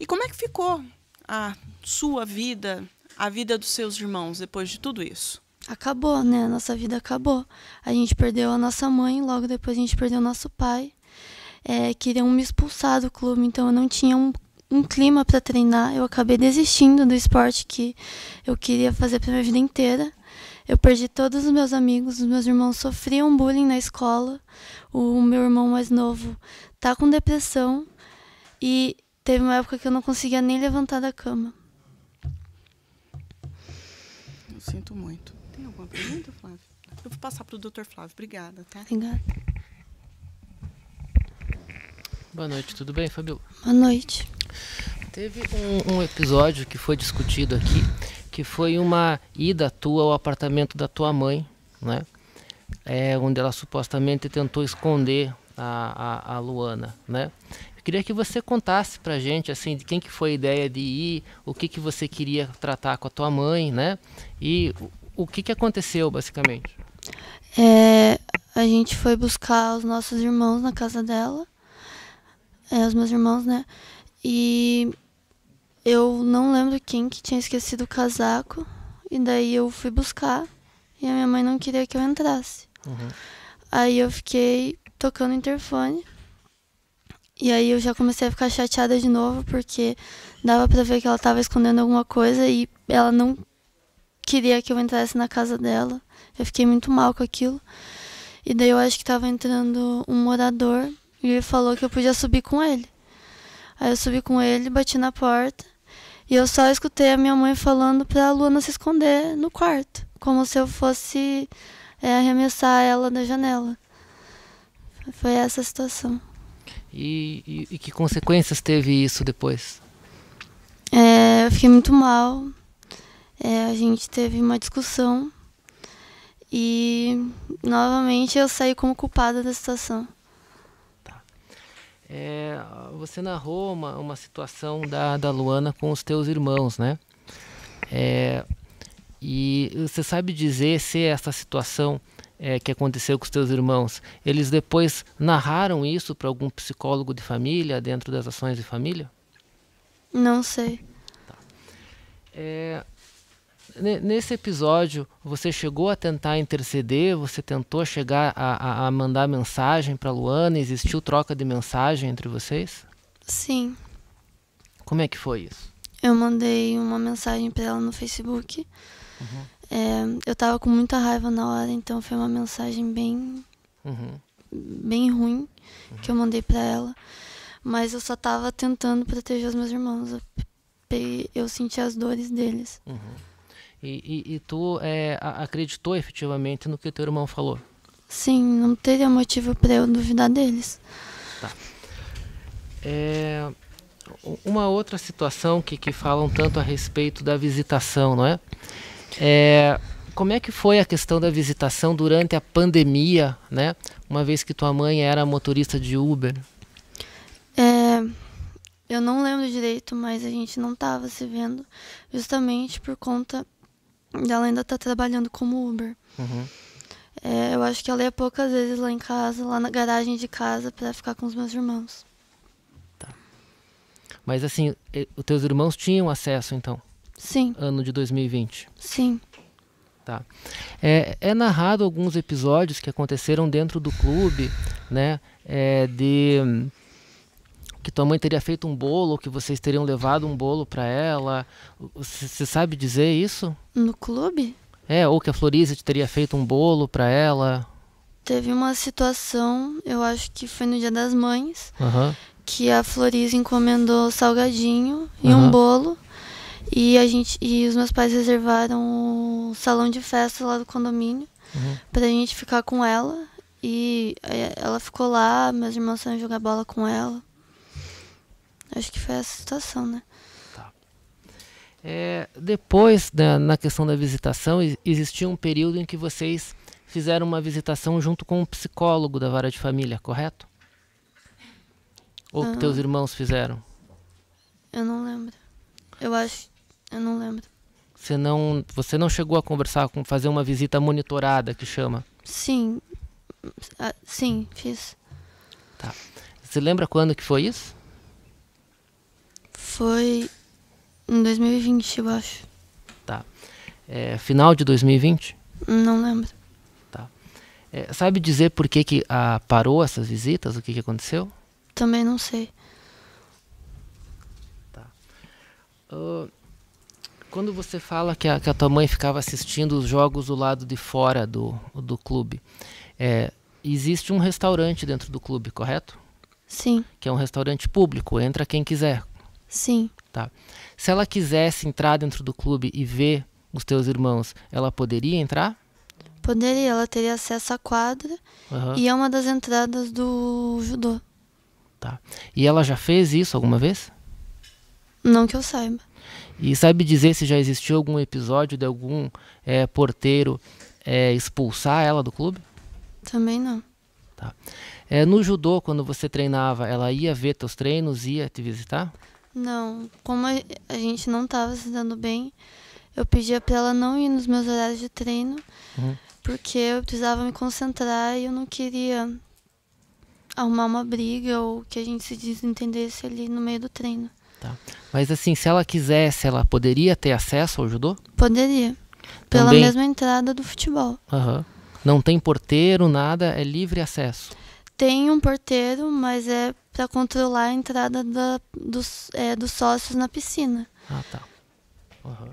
E como é que ficou a sua vida, a vida dos seus irmãos depois de tudo isso? Acabou, né? A nossa vida acabou. A gente perdeu a nossa mãe, logo depois a gente perdeu o nosso pai. É, queriam me expulsar do clube, então eu não tinha um um clima para treinar. Eu acabei desistindo do esporte que eu queria fazer para minha vida inteira. Eu perdi todos os meus amigos, os meus irmãos sofriam bullying na escola. O meu irmão mais novo tá com depressão e teve uma época que eu não conseguia nem levantar da cama. Eu sinto muito. Tem alguma pergunta, Flávio? Eu vou passar para o Dr. Flávio. Obrigada, tá? Obrigada. Boa noite, tudo bem, Fabio Boa noite. Teve um, um episódio que foi discutido aqui, que foi uma ida tua ao apartamento da tua mãe, né? É, onde ela supostamente tentou esconder a, a, a Luana, né? Eu queria que você contasse pra gente, assim, de quem que foi a ideia de ir, o que que você queria tratar com a tua mãe, né? E o, o que que aconteceu, basicamente? É, a gente foi buscar os nossos irmãos na casa dela, é, os meus irmãos, né? E eu não lembro quem que tinha esquecido o casaco. E daí eu fui buscar e a minha mãe não queria que eu entrasse. Uhum. Aí eu fiquei tocando interfone. E aí eu já comecei a ficar chateada de novo, porque dava para ver que ela tava escondendo alguma coisa e ela não queria que eu entrasse na casa dela. Eu fiquei muito mal com aquilo. E daí eu acho que tava entrando um morador e ele falou que eu podia subir com ele. Aí eu subi com ele, bati na porta e eu só escutei a minha mãe falando pra Luana se esconder no quarto, como se eu fosse é, arremessar ela da janela. Foi essa a situação. E, e, e que consequências teve isso depois? É, eu fiquei muito mal. É, a gente teve uma discussão e novamente eu saí como culpada da situação. É, você narrou uma, uma situação da, da Luana com os teus irmãos, né? É, e você sabe dizer se essa situação é, que aconteceu com os teus irmãos, eles depois narraram isso para algum psicólogo de família, dentro das ações de família? Não sei. Tá. É, nesse episódio, você chegou a tentar interceder? Você tentou chegar a, a mandar mensagem para Luana? Existiu troca de mensagem entre vocês? Sim. Como é que foi isso? Eu mandei uma mensagem para ela no Facebook. Uhum. É, eu tava com muita raiva na hora, então foi uma mensagem bem, uhum. bem ruim uhum. que eu mandei para ela. Mas eu só tava tentando proteger os meus irmãos. Eu, eu senti as dores deles. Uhum. E, e, e tu é, acreditou efetivamente no que teu irmão falou? Sim, não teria motivo para eu duvidar deles. Tá. É, uma outra situação que, que falam tanto a respeito da visitação, não é? é? Como é que foi a questão da visitação durante a pandemia, né? Uma vez que tua mãe era motorista de Uber. É, eu não lembro direito, mas a gente não estava se vendo justamente por conta ela ainda tá trabalhando como Uber. Uhum. É, eu acho que ela ia poucas vezes lá em casa, lá na garagem de casa, para ficar com os meus irmãos. Tá. Mas assim, os teus irmãos tinham acesso então? Sim. Ano de 2020? Sim. Tá. É, é narrado alguns episódios que aconteceram dentro do clube, né? É, de que tua mãe teria feito um bolo, que vocês teriam levado um bolo para ela. Você sabe dizer isso? No clube? É, ou que a te teria feito um bolo para ela. Teve uma situação, eu acho que foi no Dia das Mães, uhum. que a Floriza encomendou salgadinho e uhum. um bolo. E a gente e os meus pais reservaram o salão de festa lá do condomínio uhum. pra gente ficar com ela. E eh, ela ficou lá, meus irmãos foram jogar bola com ela. Acho que foi essa situação, né? Tá. É, depois, da, na questão da visitação, existia um período em que vocês fizeram uma visitação junto com um psicólogo da vara de família, correto? Ou que ah. teus irmãos fizeram? Eu não lembro. Eu acho. Eu não lembro. Você não, você não chegou a conversar com. fazer uma visita monitorada que chama? Sim. Ah, sim, fiz. Tá. Você lembra quando que foi isso? Foi em 2020, eu acho. Tá. É, final de 2020? Não lembro. Tá. É, sabe dizer por que, que a ah, parou essas visitas? O que, que aconteceu? Também não sei. Tá. Uh, quando você fala que a, que a, tua mãe ficava assistindo os jogos do lado de fora do, do clube, é, existe um restaurante dentro do clube, correto? Sim. Que é um restaurante público, entra quem quiser, Sim. Tá. Se ela quisesse entrar dentro do clube e ver os teus irmãos, ela poderia entrar? Poderia, ela teria acesso à quadra uhum. e é uma das entradas do judô. Tá. E ela já fez isso alguma vez? Não que eu saiba. E sabe dizer se já existiu algum episódio de algum é, porteiro é, expulsar ela do clube? Também não. Tá. É, no judô, quando você treinava, ela ia ver teus treinos, ia te visitar? Não, como a gente não estava se dando bem, eu pedia para ela não ir nos meus horários de treino, uhum. porque eu precisava me concentrar e eu não queria arrumar uma briga ou que a gente se desentendesse ali no meio do treino. Tá. Mas assim, se ela quisesse, ela poderia ter acesso ao judô? Poderia. Pela Também... mesma entrada do futebol. Uhum. Não tem porteiro, nada, é livre acesso. Tem um porteiro, mas é para controlar a entrada da, dos, é, dos sócios na piscina. Ah, tá. Uhum.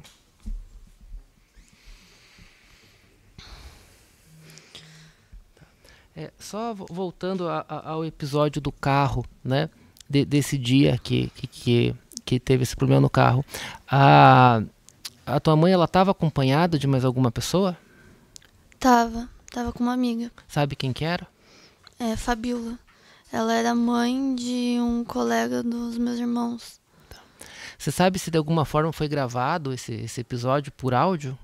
É, só voltando a, a, ao episódio do carro, né? De, desse dia que, que, que teve esse problema no carro. A, a tua mãe, ela estava acompanhada de mais alguma pessoa? Tava. Tava com uma amiga. Sabe quem que era? É, Fabiola. Ela era mãe de um colega dos meus irmãos. Tá. Você sabe se de alguma forma foi gravado esse, esse episódio por áudio?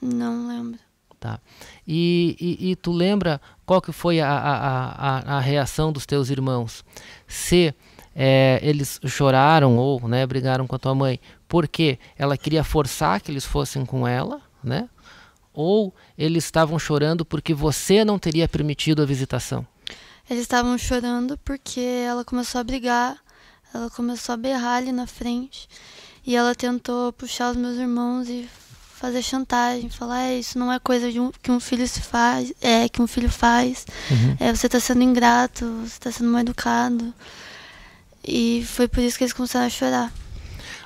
Não lembro. Tá. E, e, e, tu lembra qual que foi a, a, a, a reação dos teus irmãos? Se é, eles choraram ou né, brigaram com a tua mãe porque ela queria forçar que eles fossem com ela, né? ou eles estavam chorando porque você não teria permitido a visitação? Eles estavam chorando porque ela começou a brigar, ela começou a berrar ali na frente e ela tentou puxar os meus irmãos e fazer chantagem, falar é, isso não é coisa de um, que um filho se faz, é que um filho faz, uhum. é, você está sendo ingrato, você está sendo mal educado e foi por isso que eles começaram a chorar.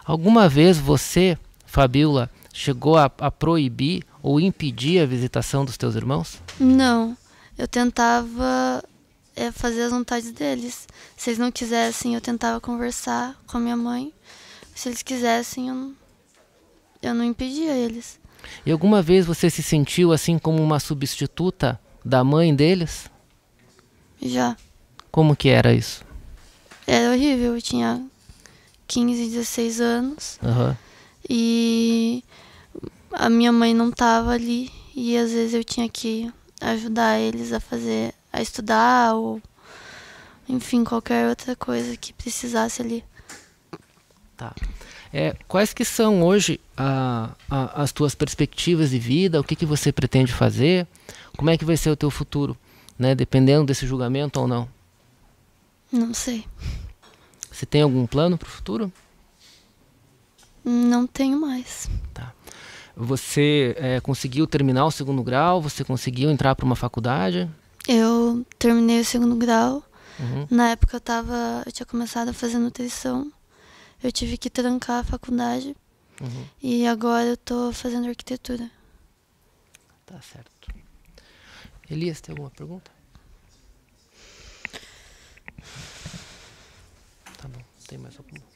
Alguma vez você, Fabiola, chegou a, a proibir ou impedir a visitação dos teus irmãos? Não. Eu tentava é, fazer as vontades deles. Se eles não quisessem, eu tentava conversar com a minha mãe. Se eles quisessem, eu não, eu não impedia eles. E alguma vez você se sentiu assim como uma substituta da mãe deles? Já. Como que era isso? Era horrível. Eu tinha 15, 16 anos. Uhum. E a minha mãe não estava ali e às vezes eu tinha que ajudar eles a fazer, a estudar ou enfim, qualquer outra coisa que precisasse ali. Tá. É, quais que são hoje a, a, as tuas perspectivas de vida? O que, que você pretende fazer? Como é que vai ser o teu futuro? Né? Dependendo desse julgamento ou não? Não sei. Você tem algum plano para o futuro? Não tenho mais. Tá. Você é, conseguiu terminar o segundo grau? Você conseguiu entrar para uma faculdade? Eu terminei o segundo grau. Uhum. Na época eu tava, eu tinha começado a fazer nutrição. Eu tive que trancar a faculdade. Uhum. E agora eu estou fazendo arquitetura. Tá certo. Elias, tem alguma pergunta? Tá bom, tem mais alguma?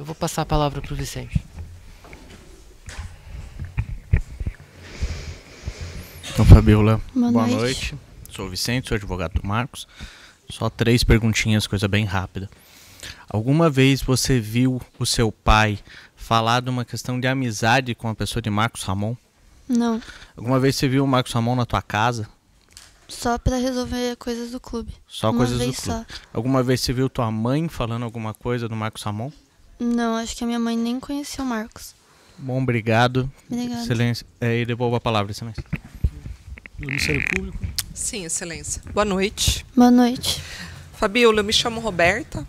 Eu vou passar a palavra para o Vicente. Então, Fabiola, boa, boa noite. noite. Sou o Vicente, sou advogado do Marcos. Só três perguntinhas, coisa bem rápida. Alguma vez você viu o seu pai falar de uma questão de amizade com a pessoa de Marcos Ramon? Não. Alguma vez você viu o Marcos Ramon na tua casa? Só para resolver coisas do clube. Só uma coisas do clube. Só. Alguma vez você viu tua mãe falando alguma coisa do Marcos Ramon? Não, acho que a minha mãe nem conheceu o Marcos. Bom, obrigado. Excelência. É, e devolvo a palavra, excelência. Ministério Público. Sim, excelência. Boa noite. Boa noite. Fabiola, eu me chamo Roberta,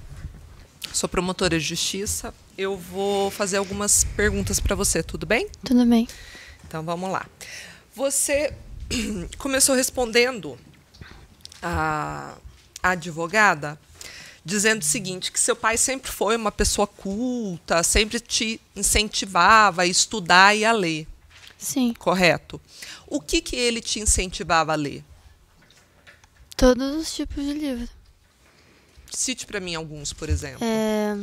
sou promotora de justiça. Eu vou fazer algumas perguntas para você, tudo bem? Tudo bem. Então vamos lá. Você começou respondendo a advogada dizendo o seguinte: que seu pai sempre foi uma pessoa culta, sempre te incentivava a estudar e a ler. Sim. Correto. O que, que ele te incentivava a ler? Todos os tipos de livro. Cite para mim alguns, por exemplo. É...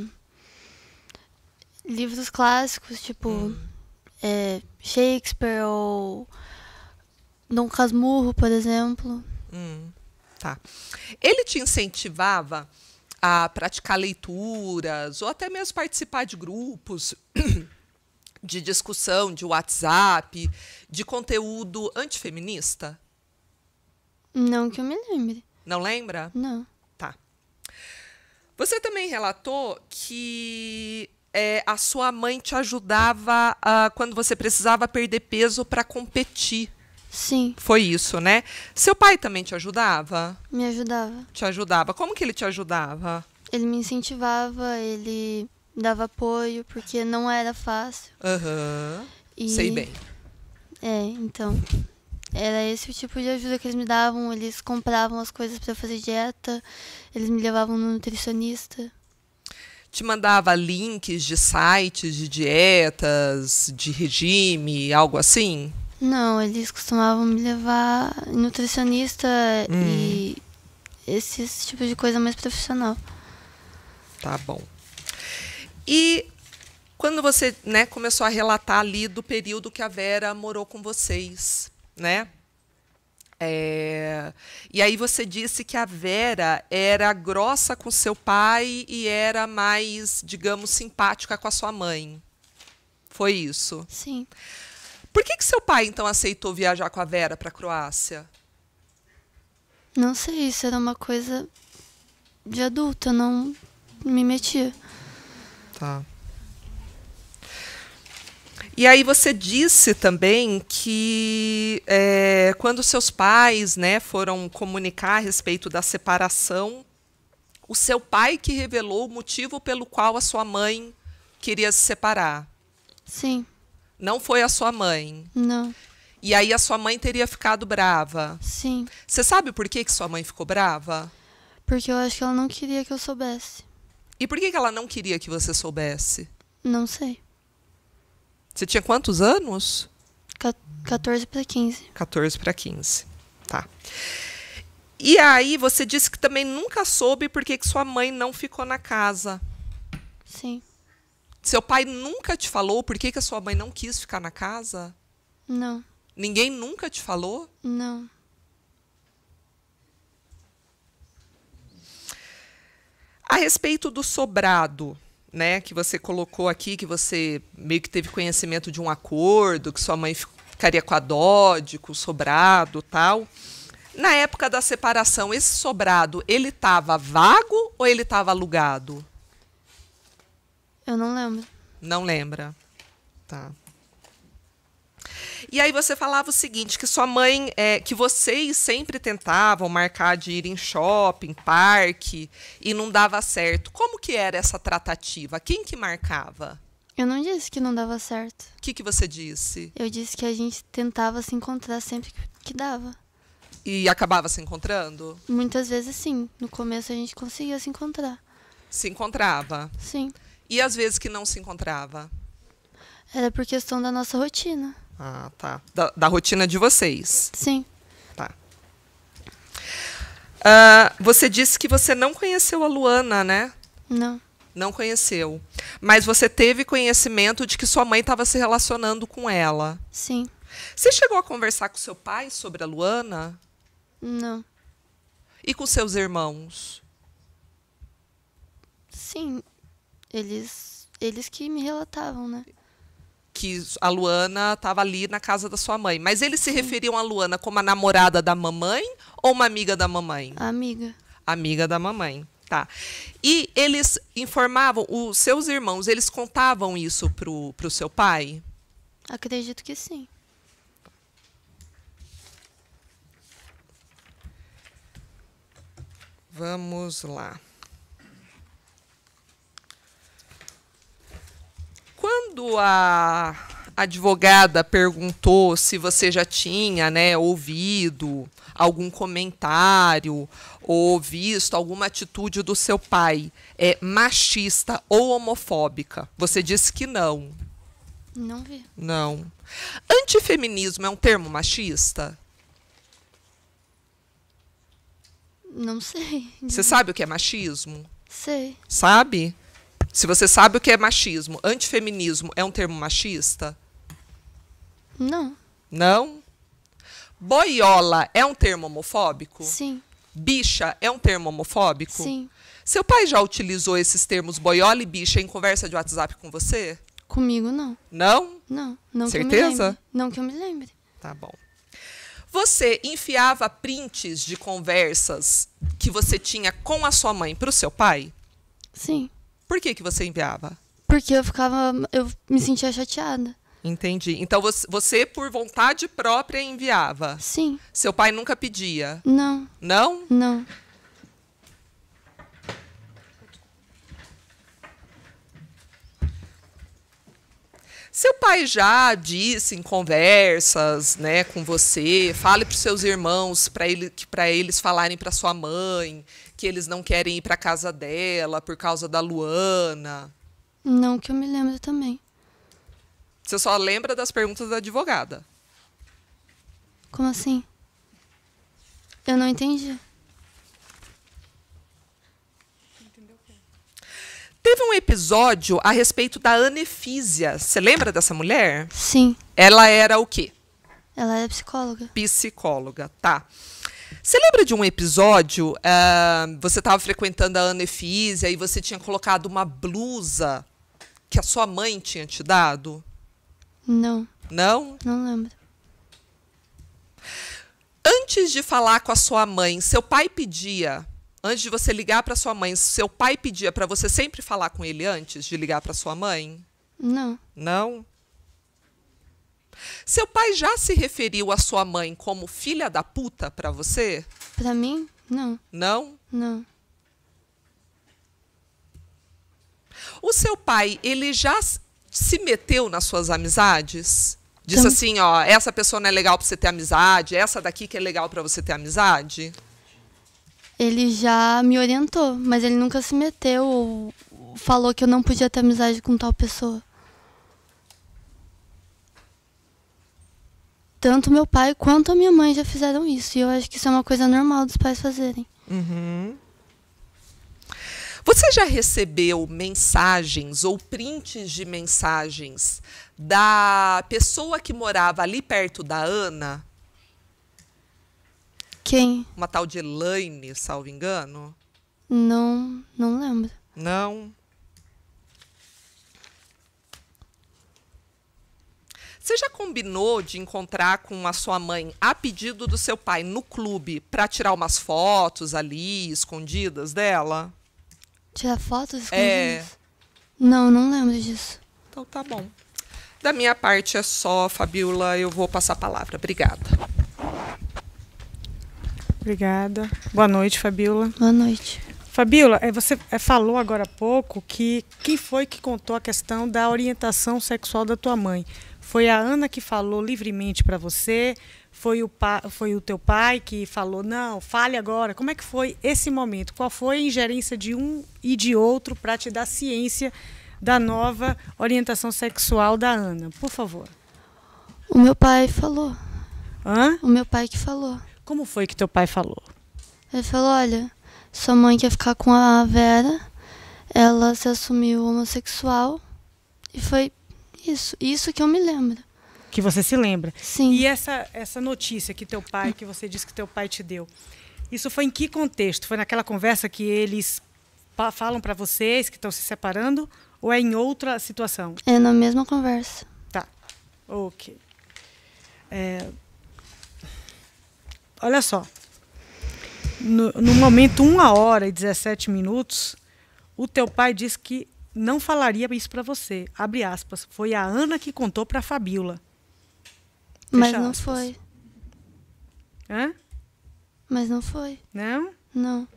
Livros clássicos, tipo hum. é... Shakespeare ou Dom Casmurro, por exemplo. Hum. Tá. Ele te incentivava a praticar leituras ou até mesmo participar de grupos de discussão de WhatsApp, de conteúdo antifeminista? Não que eu me lembre. Não lembra? Não. Tá. Você também relatou que é, a sua mãe te ajudava quando você precisava perder peso para competir. Sim. Foi isso, né? Seu pai também te ajudava? Me ajudava. Te ajudava. Como que ele te ajudava? Ele me incentivava, ele dava apoio, porque não era fácil. Aham. Uhum. E... Sei bem. É, então. Era esse o tipo de ajuda que eles me davam. Eles compravam as coisas para fazer dieta, eles me levavam no nutricionista. Te mandava links de sites de dietas, de regime, algo assim? Não, eles costumavam me levar nutricionista hum. e esse, tipos tipo de coisa mais profissional. Tá bom. E quando você né, começou a relatar ali do período que a Vera morou com vocês, né? É... E aí você disse que a Vera era grossa com seu pai e era mais, digamos, simpática com a sua mãe. Foi isso? Sim. Sim. Por que, que seu pai, então, aceitou viajar com a Vera para a Croácia? Não sei, isso era uma coisa de adulta, não me metia. Tá. E aí você disse também que é, quando seus pais né, foram comunicar a respeito da separação, o seu pai que revelou o motivo pelo qual a sua mãe queria se separar. Sim. Não foi a sua mãe. Não. E aí a sua mãe teria ficado brava. Sim. Você sabe por que, que sua mãe ficou brava? Porque eu acho que ela não queria que eu soubesse. E por que, que ela não queria que você soubesse? Não sei. Você tinha quantos anos? 14 para 15. 14 para 15. Tá. E aí você disse que também nunca soube por que, que sua mãe não ficou na casa. Sim. Seu pai nunca te falou por que, que a sua mãe não quis ficar na casa? Não. Ninguém nunca te falou? Não. A respeito do sobrado, né, que você colocou aqui, que você meio que teve conhecimento de um acordo, que sua mãe ficaria com a Dodge, com o sobrado, tal. Na época da separação, esse sobrado, ele estava vago ou ele estava alugado? Eu não lembro. Não lembra. Tá. E aí você falava o seguinte, que sua mãe, é, que vocês sempre tentavam marcar de ir em shopping, parque, e não dava certo. Como que era essa tratativa? Quem que marcava? Eu não disse que não dava certo. O que, que você disse? Eu disse que a gente tentava se encontrar sempre que dava. E acabava se encontrando? Muitas vezes sim. No começo a gente conseguia se encontrar. Se encontrava? Sim. E às vezes que não se encontrava? Era é por questão da nossa rotina. Ah, tá. Da, da rotina de vocês. Sim. Tá. Uh, você disse que você não conheceu a Luana, né? Não. Não conheceu. Mas você teve conhecimento de que sua mãe estava se relacionando com ela. Sim. Você chegou a conversar com seu pai sobre a Luana? Não. E com seus irmãos? Sim, eles, eles que me relatavam, né? Que a Luana estava ali na casa da sua mãe. Mas eles se Sim. referiam a Luana como a namorada da mamãe ou uma amiga da mamãe? Amiga. Amiga da mamãe. Tá. E eles informavam, os seus irmãos, eles contavam isso pro, pro seu pai? Acredito que sim. Vamos lá. Quando a advogada perguntou se você já tinha né, ouvido algum comentário ou visto alguma atitude do seu pai é, machista ou homofóbica. Você disse que não. Não vi. Não. Antifeminismo é um termo machista? Não sei. Você sabe o que é machismo? Sei. Sabe? Se você sabe o que é machismo, antifeminismo é um termo machista? Não. Não? Boiola é um termo homofóbico? Sim. Bicha é um termo homofóbico? Sim. Seu pai já utilizou esses termos boiola e bicha em conversa de WhatsApp com você? Comigo não. Não? Não, não Certeza? Que não que eu me lembre. Tá bom. Você enfiava prints de conversas que você tinha com a sua mãe para o seu pai? Sim. Por que, que você enviava? Porque eu ficava. Eu me sentia chateada. Entendi. Então você, por vontade própria, enviava? Sim. Seu pai nunca pedia? Não. Não? Não. Seu pai já disse em conversas, né, com você, fale para os seus irmãos para ele, para eles falarem para sua mãe que eles não querem ir para casa dela por causa da Luana. Não que eu me lembro também. Você só lembra das perguntas da advogada? Como assim? Eu não entendi. Teve um episódio a respeito da anefísia. Você lembra dessa mulher? Sim. Ela era o quê? Ela era psicóloga. Psicóloga, tá. Você lembra de um episódio? Uh, você estava frequentando a anefísia e você tinha colocado uma blusa que a sua mãe tinha te dado? Não. Não? Não lembro. Antes de falar com a sua mãe, seu pai pedia antes de você ligar para sua mãe, seu pai pedia para você sempre falar com ele antes de ligar para sua mãe? Não. Não? Seu pai já se referiu à sua mãe como filha da puta para você? Para mim, não. Não? Não. O seu pai, ele já se meteu nas suas amizades? Disse assim, ó, essa pessoa não é legal para você ter amizade, essa daqui que é legal para você ter amizade? ele já me orientou, mas ele nunca se meteu ou falou que eu não podia ter amizade com tal pessoa. Tanto meu pai quanto a minha mãe já fizeram isso. E eu acho que isso é uma coisa normal dos pais fazerem. Uhum. Você já recebeu mensagens ou prints de mensagens da pessoa que morava ali perto da Ana quem? Uma tal de Elaine, salvo engano. Não, não lembro. Não. Você já combinou de encontrar com a sua mãe a pedido do seu pai no clube para tirar umas fotos ali escondidas dela? Tirar fotos é. escondidas? É. Não, não lembro disso. Então tá bom. Da minha parte é só, Fabiola, eu vou passar a palavra. Obrigada. Obrigada. Boa noite, Fabiola. Boa noite. Fabiola, é, você é, falou agora há pouco que quem foi que contou a questão da orientação sexual da tua mãe? Foi a Ana que falou livremente para você? Foi o, foi o teu pai que falou, não, fale agora? Como é que foi esse momento? Qual foi a ingerência de um e de outro para te dar ciência da nova orientação sexual da Ana? Por favor. O meu pai falou. Hã? O meu pai que falou. Como foi que teu pai falou? Ele falou: olha, sua mãe quer ficar com a Vera, ela se assumiu homossexual e foi isso. Isso que eu me lembro. Que você se lembra? Sim. E essa, essa notícia que teu pai, que você disse que teu pai te deu, isso foi em que contexto? Foi naquela conversa que eles falam para vocês que estão se separando ou é em outra situação? É na mesma conversa. Tá. Ok. É, Olha só. No, no momento, 1 hora e 17 minutos, o teu pai disse que não falaria isso para você. Abre aspas. Foi a Ana que contou para a Fecha Mas não aspas. foi. Hã? Mas não foi. Não? Não.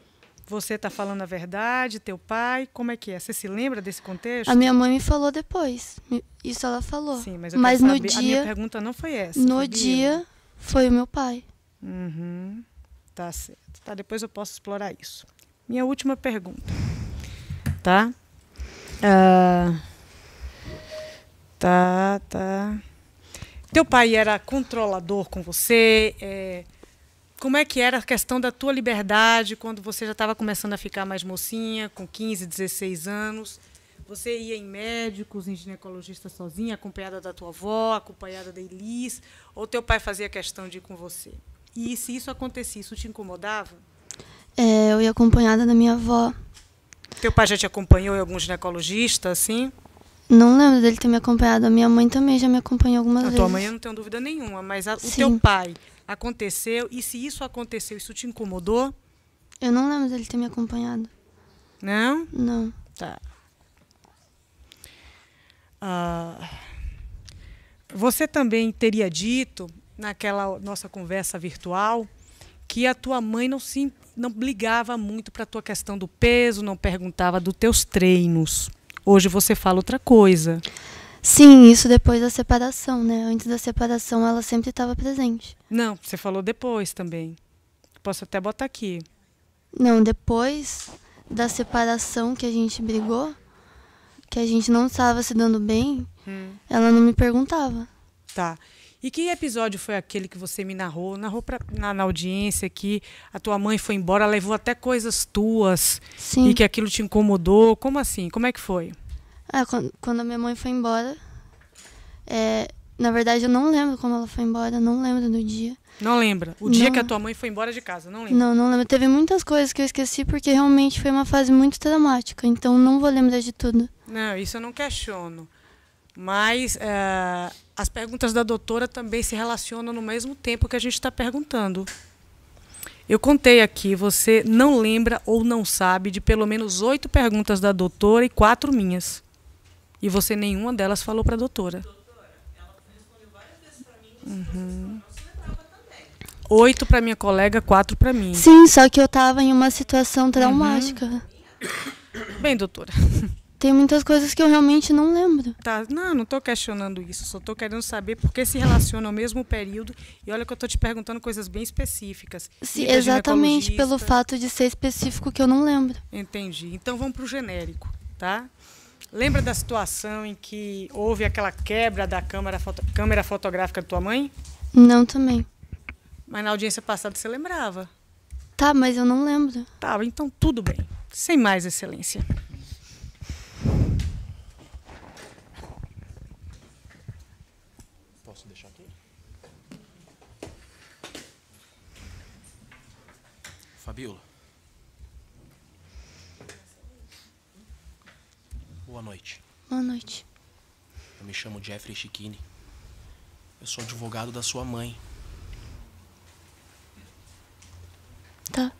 Você tá falando a verdade, teu pai, como é que é? Você se lembra desse contexto? A minha mãe me falou depois. Isso ela falou. Sim, mas, mas no saber. dia. A minha pergunta não foi essa. No dia foi o meu pai. Uhum, tá certo. Tá, depois eu posso explorar isso. Minha última pergunta. Tá? Uh, tá, tá. Teu pai era controlador com você? É, como é que era a questão da tua liberdade quando você já estava começando a ficar mais mocinha, com 15, 16 anos? Você ia em médicos, em ginecologista sozinha, acompanhada da tua avó, acompanhada da Elis? Ou teu pai fazia questão de ir com você? E se isso acontecia, isso te incomodava? É, eu ia acompanhada da minha avó. Teu pai já te acompanhou em algum ginecologista, assim? Não lembro dele ter me acompanhado. A minha mãe também já me acompanhou algumas vezes. A tua mãe eu não tenho dúvida nenhuma, mas a, o teu pai aconteceu. E se isso aconteceu, isso te incomodou? Eu não lembro dele ter me acompanhado. Não? Não. Tá. Ah, você também teria dito naquela nossa conversa virtual que a tua mãe não se não ligava muito para a tua questão do peso, não perguntava dos teus treinos. Hoje você fala outra coisa. Sim, isso depois da separação, né? Antes da separação ela sempre estava presente. Não, você falou depois também. Posso até botar aqui. Não, depois da separação que a gente brigou, que a gente não estava se dando bem, hum. ela não me perguntava. Tá. E que episódio foi aquele que você me narrou? Narrou pra, na, na audiência que a tua mãe foi embora, levou até coisas tuas Sim. e que aquilo te incomodou. Como assim? Como é que foi? Ah, quando, quando a minha mãe foi embora, é, na verdade eu não lembro como ela foi embora, não lembro do dia. Não lembra? O não. dia que a tua mãe foi embora de casa, não lembro. Não, não lembro. Teve muitas coisas que eu esqueci porque realmente foi uma fase muito dramática, então não vou lembrar de tudo. Não, isso eu não questiono. Mas eh, as perguntas da doutora também se relacionam no mesmo tempo que a gente está perguntando. Eu contei aqui, você não lembra ou não sabe de pelo menos oito perguntas da doutora e quatro minhas. E você nenhuma delas falou para a doutora. Uhum. Oito para minha colega, quatro para mim. Sim, só que eu estava em uma situação traumática. Uhum. Bem, doutora. Tem muitas coisas que eu realmente não lembro. Tá, não, não estou questionando isso, só estou querendo saber por que se relaciona ao mesmo período. E olha que eu estou te perguntando coisas bem específicas. Sim, exatamente, pelo fato de ser específico que eu não lembro. Entendi. Então vamos para o genérico, tá? Lembra da situação em que houve aquela quebra da câmera, foto, câmera fotográfica da tua mãe? Não, também. Mas na audiência passada você lembrava. Tá, mas eu não lembro. Tá, então tudo bem. Sem mais, Excelência. Fabiola. Boa noite. Boa noite. Eu me chamo Jeffrey Chiquini. Eu sou advogado da sua mãe. Tá.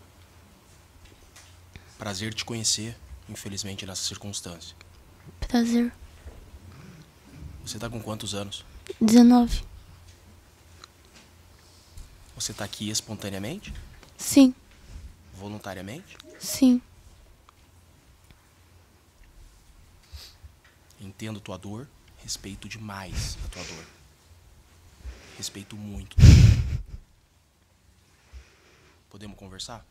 Prazer te conhecer, infelizmente, nessa circunstância. Prazer. Você tá com quantos anos? 19. Você tá aqui espontaneamente? Sim voluntariamente? Sim. Entendo tua dor, respeito demais a tua dor. Respeito muito. Podemos conversar?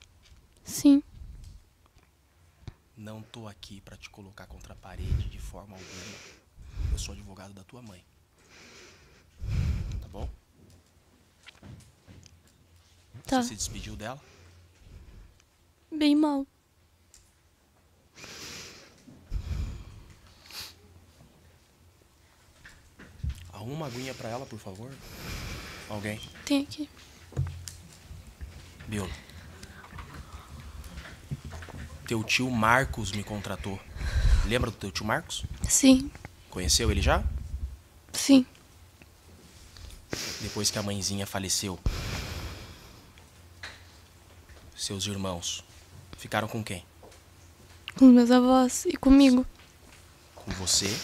Sim. Não tô aqui para te colocar contra a parede de forma alguma. Eu sou advogado da tua mãe. Tá bom? Tá. Você se despediu dela? bem mal. Arruma uma aguinha pra ela, por favor. Alguém? Tem aqui. Biola. Teu tio Marcos me contratou. Lembra do teu tio Marcos? Sim. Conheceu ele já? Sim. Depois que a mãezinha faleceu, seus irmãos Ficaram com quem? Com meus avós e comigo. Com você?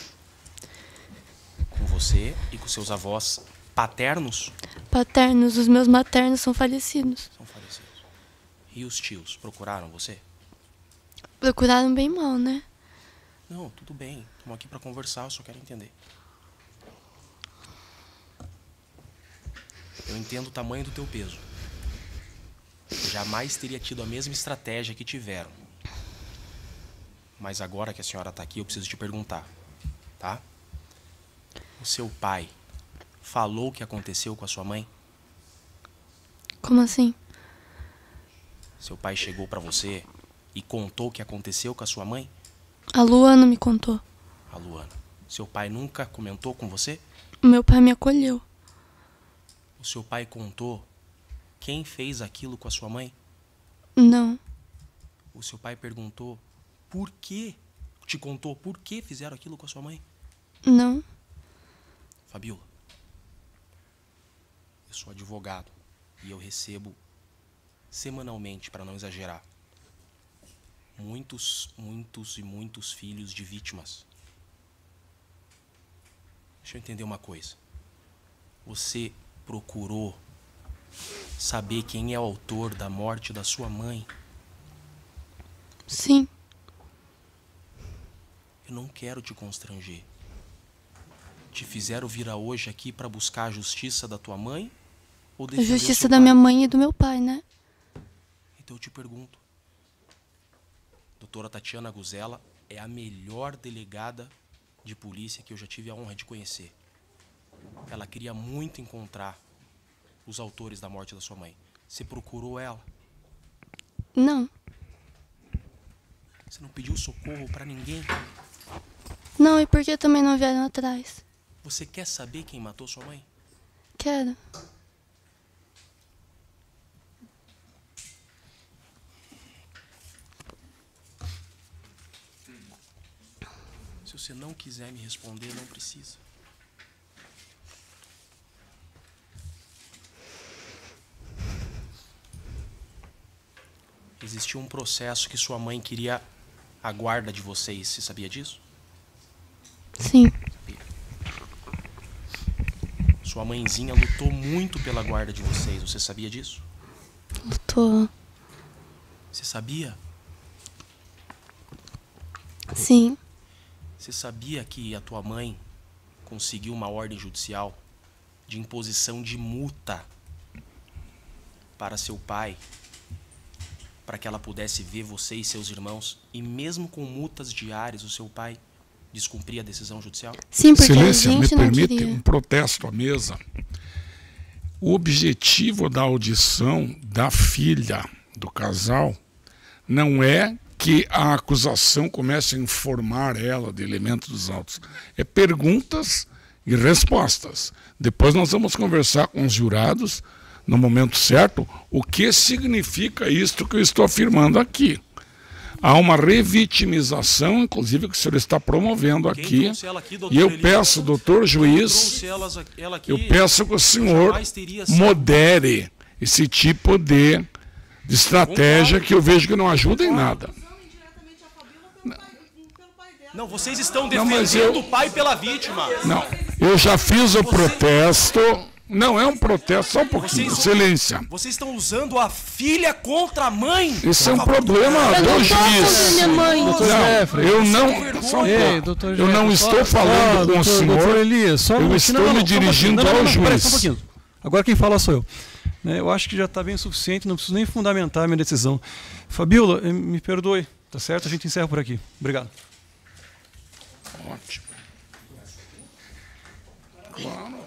Com você e com seus avós paternos? Paternos. Os meus maternos são falecidos. São falecidos. E os tios procuraram você? Procuraram bem mal, né? Não, tudo bem. Estamos aqui para conversar, eu só quero entender. Eu entendo o tamanho do teu peso jamais teria tido a mesma estratégia que tiveram. Mas agora que a senhora está aqui, eu preciso te perguntar, tá? O seu pai falou o que aconteceu com a sua mãe? Como assim? Seu pai chegou para você e contou o que aconteceu com a sua mãe? A Luana me contou. A Luana. Seu pai nunca comentou com você? Meu pai me acolheu. O seu pai contou quem fez aquilo com a sua mãe? Não. O seu pai perguntou por que te contou por que fizeram aquilo com a sua mãe? Não. Fabiola, eu sou advogado e eu recebo semanalmente, para não exagerar, muitos, muitos e muitos filhos de vítimas. Deixa eu entender uma coisa. Você procurou saber quem é o autor da morte da sua mãe? Sim. Eu não quero te constranger. Te fizeram vir hoje aqui para buscar a justiça da tua mãe? Ou a justiça da minha mãe e do meu pai, né? Então eu te pergunto. Doutora Tatiana Guzela é a melhor delegada de polícia que eu já tive a honra de conhecer. Ela queria muito encontrar os autores da morte da sua mãe? Você procurou ela? Não. Você não pediu socorro para ninguém? Não, e por que também não vieram atrás? Você quer saber quem matou sua mãe? Quero. Se você não quiser me responder, não precisa. Existia um processo que sua mãe queria a guarda de vocês. Você sabia disso? Sim. Sabia. Sua mãezinha lutou muito pela guarda de vocês. Você sabia disso? Lutou. Você sabia? Sim. Você sabia que a tua mãe conseguiu uma ordem judicial de imposição de multa para seu pai para que ela pudesse ver você e seus irmãos, e mesmo com multas diárias, o seu pai descumpria a decisão judicial? Sim, porque Silêncio, a gente me permite queria. um protesto à mesa. O objetivo da audição da filha do casal não é que a acusação comece a informar ela de elementos dos autos. É perguntas e respostas. Depois nós vamos conversar com os jurados no momento certo, o que significa isto que eu estou afirmando aqui. Há uma revitimização, inclusive, que o senhor está promovendo aqui. aqui e eu peço, doutor juiz, eu peço que o senhor modere esse tipo de, de estratégia que eu vejo que não ajuda em nada. Não, vocês estão defendendo não, eu, o pai pela vítima. Não, eu já fiz o protesto. Não é um protesto, só um pouquinho, vocês, excelência. Vocês estão usando a filha contra a mãe? Esse é um problema do juiz. Não, eu não, eu não estou falando com o senhor. eu estou me dirigindo ao juiz. Agora quem fala sou eu. É, eu acho que já está bem suficiente, não preciso nem fundamentar a minha decisão. Fabiola, eh, me perdoe, tá certo? A gente encerra por aqui. Obrigado. Ótimo. Claro.